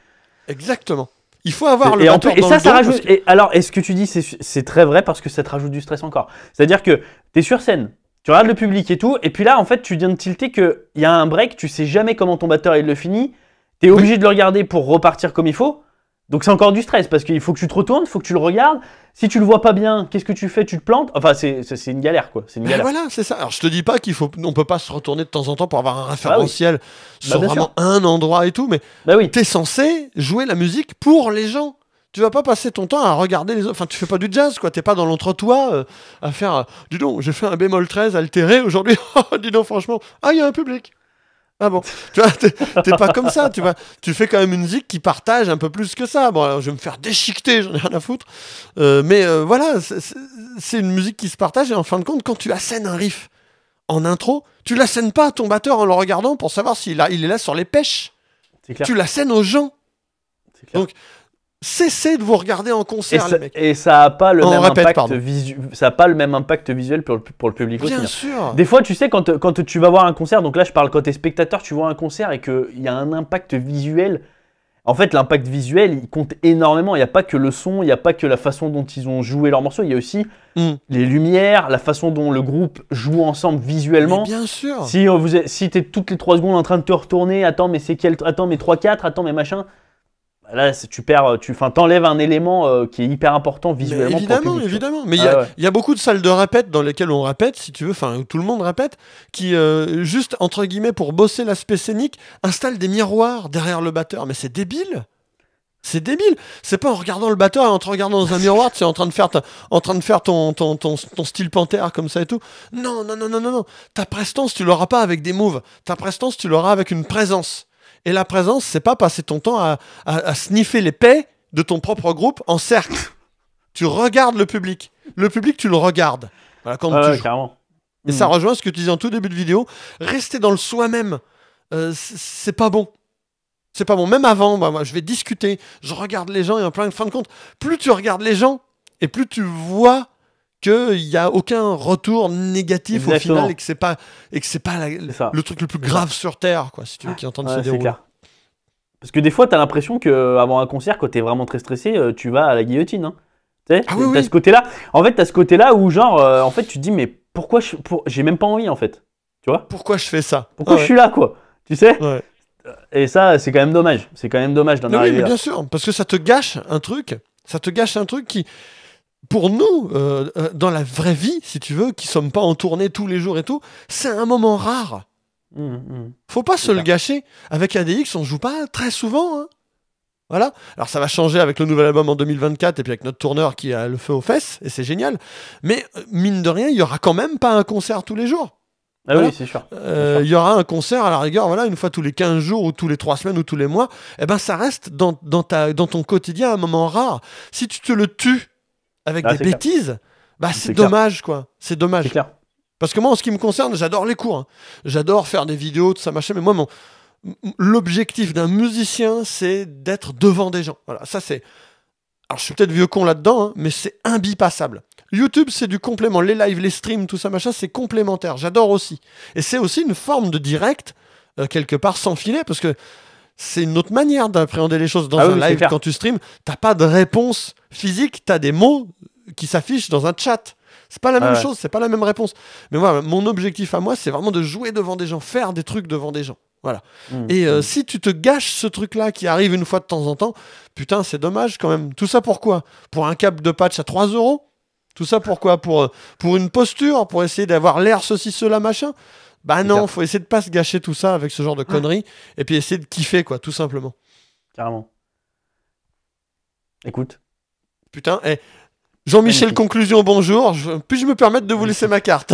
Exactement. Il faut avoir le et, et ça, ça rajoute. Et alors, est-ce que tu dis c'est très vrai parce que ça te rajoute du stress encore C'est-à-dire que tu es sur scène, tu regardes le public et tout, et puis là, en fait, tu viens de tilter qu'il y a un break, tu sais jamais comment ton batteur il le finit, tu es obligé de le regarder pour repartir comme il faut. Donc c'est encore du stress parce qu'il faut que tu te retournes, il faut que tu le regardes. Si tu le vois pas bien, qu'est-ce que tu fais Tu te plantes Enfin, c'est une galère, quoi. C'est une galère. voilà, c'est ça. Alors je te dis pas qu'il faut, on peut pas se retourner de temps en temps pour avoir un bah référentiel bah, sur vraiment un endroit et tout, mais bah t'es tu censé jouer la musique pour les gens. Tu vas pas passer ton temps à regarder les autres. Enfin, tu fais pas du jazz, quoi. T'es pas dans l'entre-toi euh, à faire. Du euh, dis donc, j'ai fait un bémol 13 altéré aujourd'hui. <laughs> Oh, dis donc, franchement, ah, il y a un public. Ah bon <laughs> Tu vois, t'es pas comme ça, tu vois. Tu fais quand même une musique qui partage un peu plus que ça. Bon, je vais me faire déchiqueter, j'en ai rien à foutre. Euh, mais euh, voilà, c'est une musique qui se partage. Et en fin de compte, quand tu assènes un riff en intro, tu l'assènes pas à ton batteur en le regardant pour savoir s'il il est là sur les pêches. Clair. Tu l'assènes aux gens. Donc, Cessez de vous regarder en concert, et ça, les mecs. Et ça n'a pas, le même impact visuel pour le, pour le public Bien hein. sûr. Des fois, tu sais, quand, tu vas voir un concert, donc là, je parle quand tu es spectateur, tu vois un concert et qu'il y a un impact visuel. En fait, l'impact visuel, il compte énormément. Il n'y a pas que le son, il n'y a pas que la façon dont ils ont joué leur morceau, il y a aussi hmm. les lumières, la façon dont le groupe joue ensemble visuellement. bien sûr. Si, euh, vous, tu es toutes les 3 secondes en train de te retourner, attends, mais c'est quel. Attends, mais 3-4, attends, mais machin là, tu perds, tu, enfin, un élément euh, qui est hyper important visuellement. évidemment, évidemment. Mais ah il y, a beaucoup de salles de répète dans lesquelles on répète, si tu veux, enfin, tout le monde répète, qui euh, juste entre guillemets pour bosser l'aspect scénique installe des miroirs derrière le batteur. Mais c'est débile. C'est débile. C'est pas en regardant le batteur et en te regardant dans un miroir, tu es en train de faire, en train de faire ton, ton, style panthère comme ça et tout. Non, non, non, non, non, non. Ta prestance, tu l'auras pas avec des moves. Ta prestance, tu l'auras avec une présence. Et la présence, c'est pas passer ton temps à, sniffer les paix de ton propre groupe en cercle. tu regardes le public. Le public, tu le regardes. Voilà, quand Et ça hmm. rejoint ce que tu disais en tout début de vidéo. Rester dans le soi-même, euh, c'est pas bon. C'est pas bon. Même avant, bah, moi, je vais discuter, je regarde les gens et en plein fin de compte, plus tu regardes les gens et plus tu vois qu'il n'y a aucun retour négatif au final et que c'est pas, et que c'est pas le truc le plus grave sur Terre, quoi, si tu veux, qui est en train se dérouler. Parce que des fois, tu as l'impression qu'avant un concert, quand tu es vraiment très stressé, euh, tu vas à la guillotine. Hein. Tu sais, ah, ce côté-là. En fait, tu as ce côté-là où, genre, euh, en fait, tu te dis, mais pourquoi je. Pour... J'ai même pas envie, en fait. Tu vois Pourquoi je fais ça Pourquoi ah je suis là, quoi Tu sais Et ça, c'est quand même dommage. C'est quand même dommage d'en arriver. Oui, mais bien sûr, parce que ça te gâche un truc. Ça te gâche un truc qui pour nous, euh, euh, dans la vraie vie, si tu veux, qui sommes pas en tournée tous les jours et tout, c'est un moment rare. Mmh, mmh. Faut pas se le gâcher. Avec ADX, on joue pas très souvent. Hein. Voilà. Alors ça va changer avec le nouvel album en 2024 et puis avec notre tourneur qui a le feu aux fesses et c'est génial. Mais euh, mine de rien, il y aura quand même pas un concert tous les jours. Ah oui, c'est sûr. il y aura un concert à la rigueur, voilà, une fois tous les 15 jours ou tous les 3 semaines ou tous les mois. Eh ben, ça reste dans, ta, dans ton quotidien un moment rare. Si tu te le tues avec ah, des bêtises, bah c'est dommage, quoi. C'est dommage. Parce que moi, en ce qui me concerne, j'adore les cours. Hein. J'adore faire des vidéos, tout ça, machin. Mais moi, l'objectif d'un musicien, c'est d'être devant des gens. Voilà, ça c'est. Alors, je suis peut-être vieux con là-dedans, hein, mais c'est imbipassable. YouTube, c'est du complément. Les lives, les streams, tout ça, machin, c'est complémentaire. J'adore aussi. Et c'est aussi une forme de direct, euh, quelque part, sans filet, parce que c'est une autre manière d'appréhender les choses dans ah un live. Quand tu streams, t'as pas de réponse physique, tu as des mots qui s'affichent dans un chat. C'est pas la ah même chose, c'est pas la même réponse. Mais moi, mon objectif à moi, c'est vraiment de jouer devant des gens, faire des trucs devant des gens. Voilà. Mmh, Et euh, mmh. si tu te gâches ce truc-là qui arrive une fois de temps en temps, putain, c'est dommage quand même. Tout ça pourquoi Pour un cap de patch à 3 euros Tout ça pourquoi pour, euh, pour une posture Pour essayer d'avoir l'air ceci, cela, machin bah non, faut essayer de pas se gâcher tout ça avec ce genre de ah. conneries et puis essayer de kiffer quoi, tout simplement. Carrément. Écoute. Putain, eh, Jean-Michel, conclusion, bonjour. Puis-je me permettre de vous laisser ma carte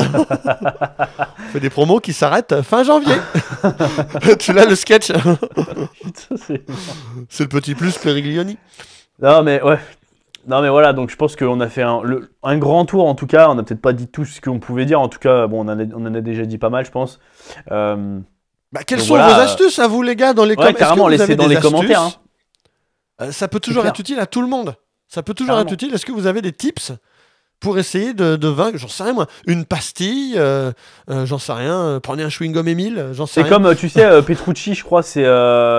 <laughs> fait des promos qui s'arrêtent fin janvier. <laughs> tu l'as le sketch C'est le petit plus Périglioni. Non, mais ouais, non mais voilà, donc je pense qu'on a fait un, grand tour en tout cas, on n'a peut-être pas dit tout ce qu'on pouvait dire, en tout cas, bon, on en a, on a déjà dit pas mal, je pense. Euh, bah, quelles sont vos astuces à vous les gars dans les ouais, Carrément, laissez dans les commentaires. Hein. Euh, ça peut toujours être utile à tout le monde. Ça peut toujours être utile. Est-ce que vous avez des tips pour essayer de, de vaincre, j'en sais rien moi, une pastille, euh, euh, j'en sais rien, prenez un chewing-gum emile j'en sais rien. C'est comme, tu sais, <laughs> Petrucci, je crois, c'est,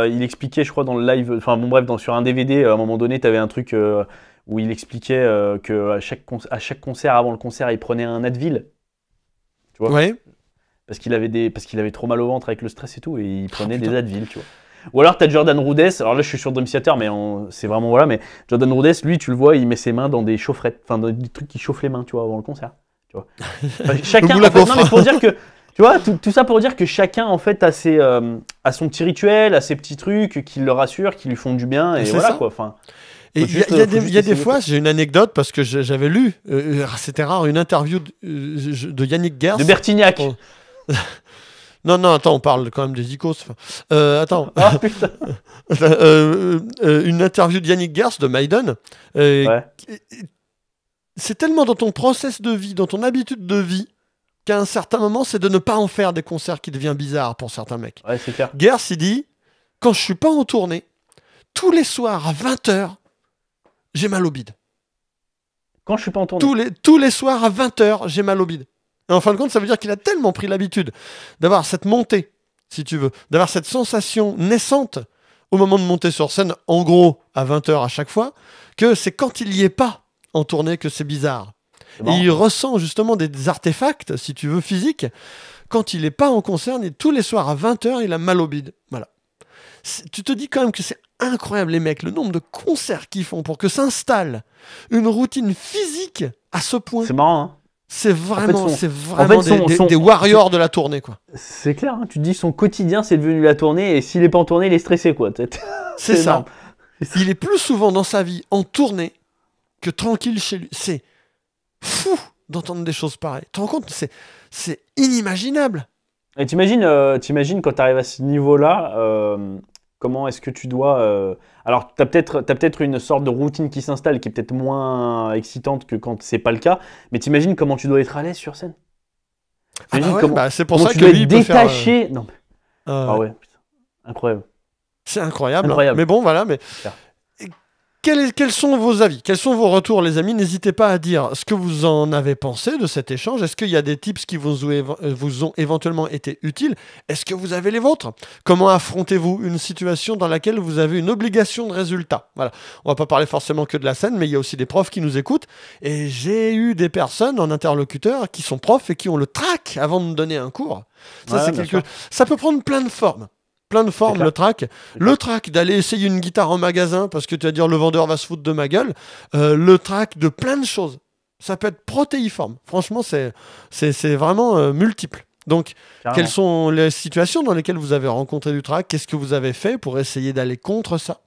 il expliquait, je crois, dans le live, enfin bon bref, dans, sur un DVD, à un moment donné, tu avais un truc, où il expliquait euh, que qu'à chaque, à chaque concert, avant le concert, il prenait un Advil. Tu vois Parce qu'il avait, des, avait trop mal au ventre avec le stress et tout, et il prenait oh, des Advil, tu vois. Ou alors, tu as Jordan Rudess. Alors là, je suis sur Dream Theater, mais c'est vraiment voilà. Mais Jordan Rudess, lui, tu le vois, il met ses mains dans des chaufferettes, enfin, des trucs qui chauffent les mains, tu vois, avant le concert. Tu vois. <laughs> chacun. en pour dire que. Tu vois, tout, ça pour dire que chacun, en fait, a, ses, euh, son petit rituel, a ses petits trucs qui le rassurent, qui lui font du bien, et voilà, quoi il y, a, euh, des, fois, j'ai une anecdote parce que j'avais lu, euh, euh, ah, c'était rare, une interview de, Yannick Gers. De Bertignac. <laughs> Non, non, attends, on parle quand même des icônes. attends. Ah, <laughs> une interview de Yannick Gers de Maiden. C'est tellement dans ton process de vie, dans ton habitude de vie, qu'à un certain moment, c'est de ne pas en faire des concerts qui devient bizarre pour certains mecs. Ouais, c'est clair. Gers, il dit Quand je suis pas en tournée, tous les soirs à 20h, j'ai mal au bide. Quand je suis pas en tournée. Tous les, tous les soirs à 20h, j'ai mal au bide. Et en fin de compte, ça veut dire qu'il a tellement pris l'habitude d'avoir cette montée, si tu veux, d'avoir cette sensation naissante au moment de monter sur scène, en gros, à 20h à chaque fois, que c'est quand il n'y est pas en tournée que c'est bizarre. Et il ressent justement des, artefacts, si tu veux, physiques, quand il n'est pas en concert, et tous les soirs à 20h, il a mal au bide. Voilà. Tu te dis quand même que c'est incroyable, les mecs, le nombre de concerts qu'ils font pour que s'installe une routine physique à ce point. C'est marrant, hein c'est vraiment, c'est vraiment des, warriors de la tournée, quoi. C'est clair, hein. tu te dis son quotidien, c'est devenu la tournée, et s'il est pas en tournée, il est stressé, quoi. <laughs> C'est ça. Il est plus souvent dans sa vie en tournée que tranquille chez lui. C'est fou d'entendre des choses pareilles. Tu te rends compte C'est inimaginable. Et t'imagines, euh, quand t'arrives à ce niveau-là, euh, Comment est-ce que tu dois... Euh, alors, tu as peut-être une sorte de routine qui s'installe, qui est peut-être moins excitante que quand c'est pas le cas, mais t'imagines comment tu dois être à l'aise sur scène ah bah bah, C'est pour ça que lui, détaché... Euh, non, euh, Ah ouais, putain. Incroyable. C'est incroyable. incroyable. Mais bon, voilà, mais... Quels, sont vos avis Quels sont vos retours, les amis N'hésitez pas à dire ce que vous en avez pensé de cet échange. Est-ce qu'il y a des tips qui euh, vous, ont éventuellement été utiles Est-ce que vous avez les vôtres Comment affrontez-vous une situation dans laquelle vous avez une obligation de résultat Voilà. On va pas parler forcément que de la scène, mais il y a aussi des profs qui nous écoutent. Et j'ai eu des personnes en interlocuteur qui sont profs et qui ont le trac avant de donner un cours. Ça, Ça peut prendre plein de formes plein de formes le track. Le track d'aller essayer une guitare en magasin parce que tu vas dire le vendeur va se foutre de ma gueule. Euh, le track de plein de choses. Ça peut être protéiforme. Franchement, c'est vraiment euh, multiple. Donc, quelles sont les situations dans lesquelles vous avez rencontré du track Qu'est-ce que vous avez fait pour essayer d'aller contre ça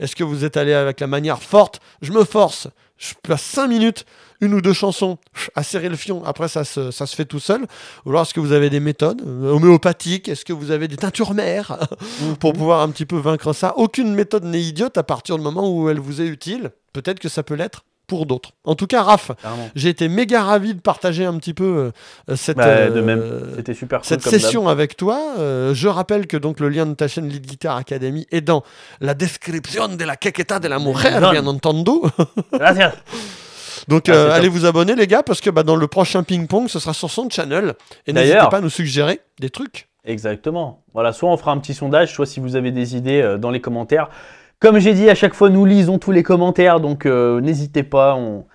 Est-ce que vous êtes allé avec la manière forte Je me force je passe 5 minutes, une ou deux chansons, à serrer le fion, après ça se, ça se fait tout seul. Ou alors est-ce que vous avez des méthodes euh, homéopathiques Est-ce que vous avez des teintures mères <laughs> pour mhm. pouvoir un petit peu vaincre ça Aucune méthode n'est idiote à partir du moment où elle vous est utile. Peut-être que ça peut l'être pour d'autres. En tout cas, Raph, j'ai été méga ravi de partager un petit peu euh, cette, bah, euh, cette session avec toi. Euh, je rappelle que donc le lien de ta chaîne Lead Guitar Academy est dans la description de la caqueta de la mujer, bien entendu. <laughs> Donc ah, allez vous abonner les gars parce que bah, dans le prochain ping-pong ce sera sur son channel et n'hésitez pas à nous suggérer des trucs. Exactement. Voilà, soit on fera un petit sondage, soit si vous avez des idées dans les commentaires. Comme j'ai dit, à chaque fois, nous lisons tous les commentaires, donc euh, n'hésitez pas, on,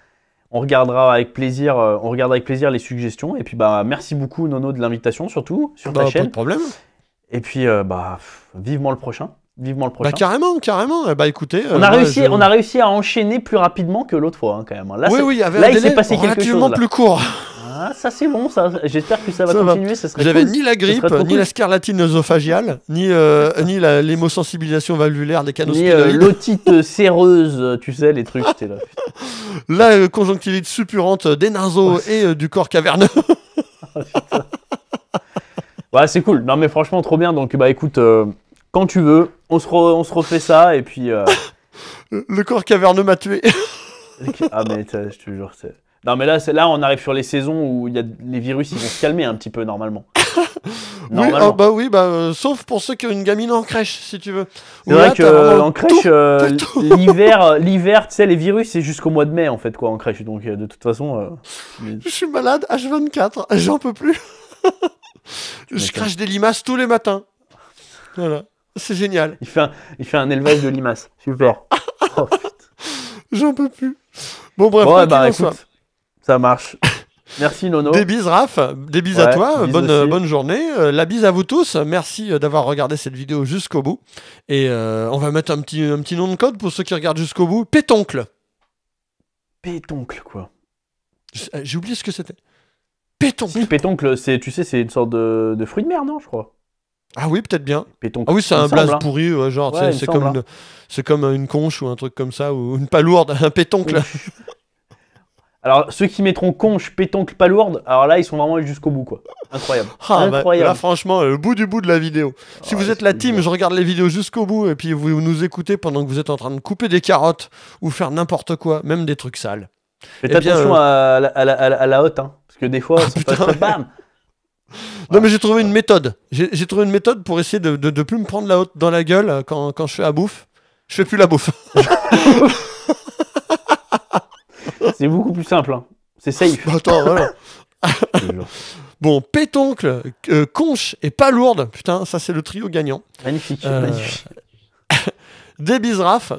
regardera avec plaisir, euh, on avec plaisir les suggestions. Et puis, bah, merci beaucoup, Nono, de l'invitation, surtout, sur bah, ta chaîne. Pas de problème. Et puis, euh, bah, vivement le prochain vivement le bah, prochain. carrément, carrément. Eh bah écoutez, euh, on a réussi, on a réussi à enchaîner plus rapidement que l'autre fois hein, quand même. Là, oui, oui, il y avait un délai s'est passé quelque chose. plus court. Ah, ça c'est bon, ça. J'espère que ça va continuer. J'avais ni la grippe, ni la scarlatine œsophagiale, ni, euh, <laughs> ni l'hémosensibilisation valvulaire des canaux ni, euh, l'otite séreuse, tu sais, les trucs. là, <laughs> la conjonctilite conjonctivite suppurante des narzos et du corps caverneux. <laughs> ouais, c'est cool. Non, mais franchement, trop bien. Donc, bah écoute quand tu veux. On se, on se refait ça et puis. Euh, le corps caverneux m'a tué. <laughs> ah, mais je te jure. Non, mais là, là, on arrive sur les saisons où y a, les virus ils vont se calmer un petit peu normalement. <laughs> Ah, normalement. bah oui, bah, euh, sauf pour ceux qui ont une gamine en crèche, si tu veux. C'est vrai qu'en crèche, euh, <laughs> l'hiver, l'hiver, tu sais, les virus, c'est jusqu'au mois de mai en fait, quoi, en crèche. Donc, de toute façon. Je suis malade, H24, j'en peux plus. je crache des limaces tous les matins. Voilà. C'est génial. Il fait, un, il fait un élevage de limaces. Super. <laughs> Oh, J'en peux plus. Bon, bref, eh ben, ça marche. Merci Nono. Des bises Raph, des bises à toi, bonne, bonne journée. Euh, la bise à vous tous, merci euh, d'avoir regardé cette vidéo jusqu'au bout. Et euh, on va mettre un petit, un petit nom de code pour ceux qui regardent jusqu'au bout. Pétoncle. Pétoncle quoi J'ai oublié ce que c'était. Pétoncle. Si, pétoncle, tu sais, c'est une sorte de, de fruit de mer, non, je crois ah oui, peut-être bien. ah oui, c'est un blaze hein. pourri, euh, genre, c'est comme, hein. c'est une, comme une conche ou un truc comme ça, ou une palourde, <laughs> un pétoncle. <laughs> Alors, ceux qui mettront conche, pétoncle, palourde, alors là, ils sont vraiment jusqu'au bout, quoi. Incroyable. Ah, bah, Incroyable. là, franchement, le bout du bout de la vidéo. Ah si vous êtes la team, je regarde les vidéos jusqu'au bout et puis vous nous écoutez pendant que vous êtes en train de couper des carottes ou faire n'importe quoi, même des trucs sales. Faites eh attention euh, à, la, à, haute, hein, parce que des fois, ah, ça passe, bam non, mais j'ai trouvé une méthode. J'ai trouvé une méthode pour essayer de, ne plus me prendre la haute dans la gueule euh, quand, je fais à bouffe. Je fais plus la bouffe. <laughs> C'est beaucoup plus simple. Hein. C'est safe. Bah, <laughs> bon, pétoncle, euh, conche et pas lourde. Putain, ça c'est le trio gagnant. Magnifique. Euh, <laughs> Des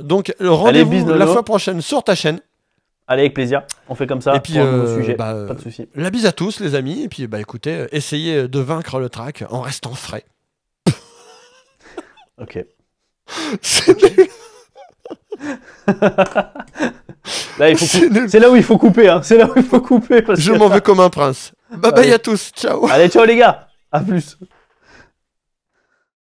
Donc, rendez-vous la fois prochaine sur ta chaîne. Allez, avec plaisir. On fait comme ça. Et puis, euh, sujet. Bah, pas de souci. La bise à tous, les amis. Et puis, bah, écoutez, essayez de vaincre le track en restant frais. ok. c'est là où il faut couper. Hein. C'est là où il faut couper. Je m'en veux comme un prince. Bye bye à tous. Ciao. Allez, ciao les gars. À plus.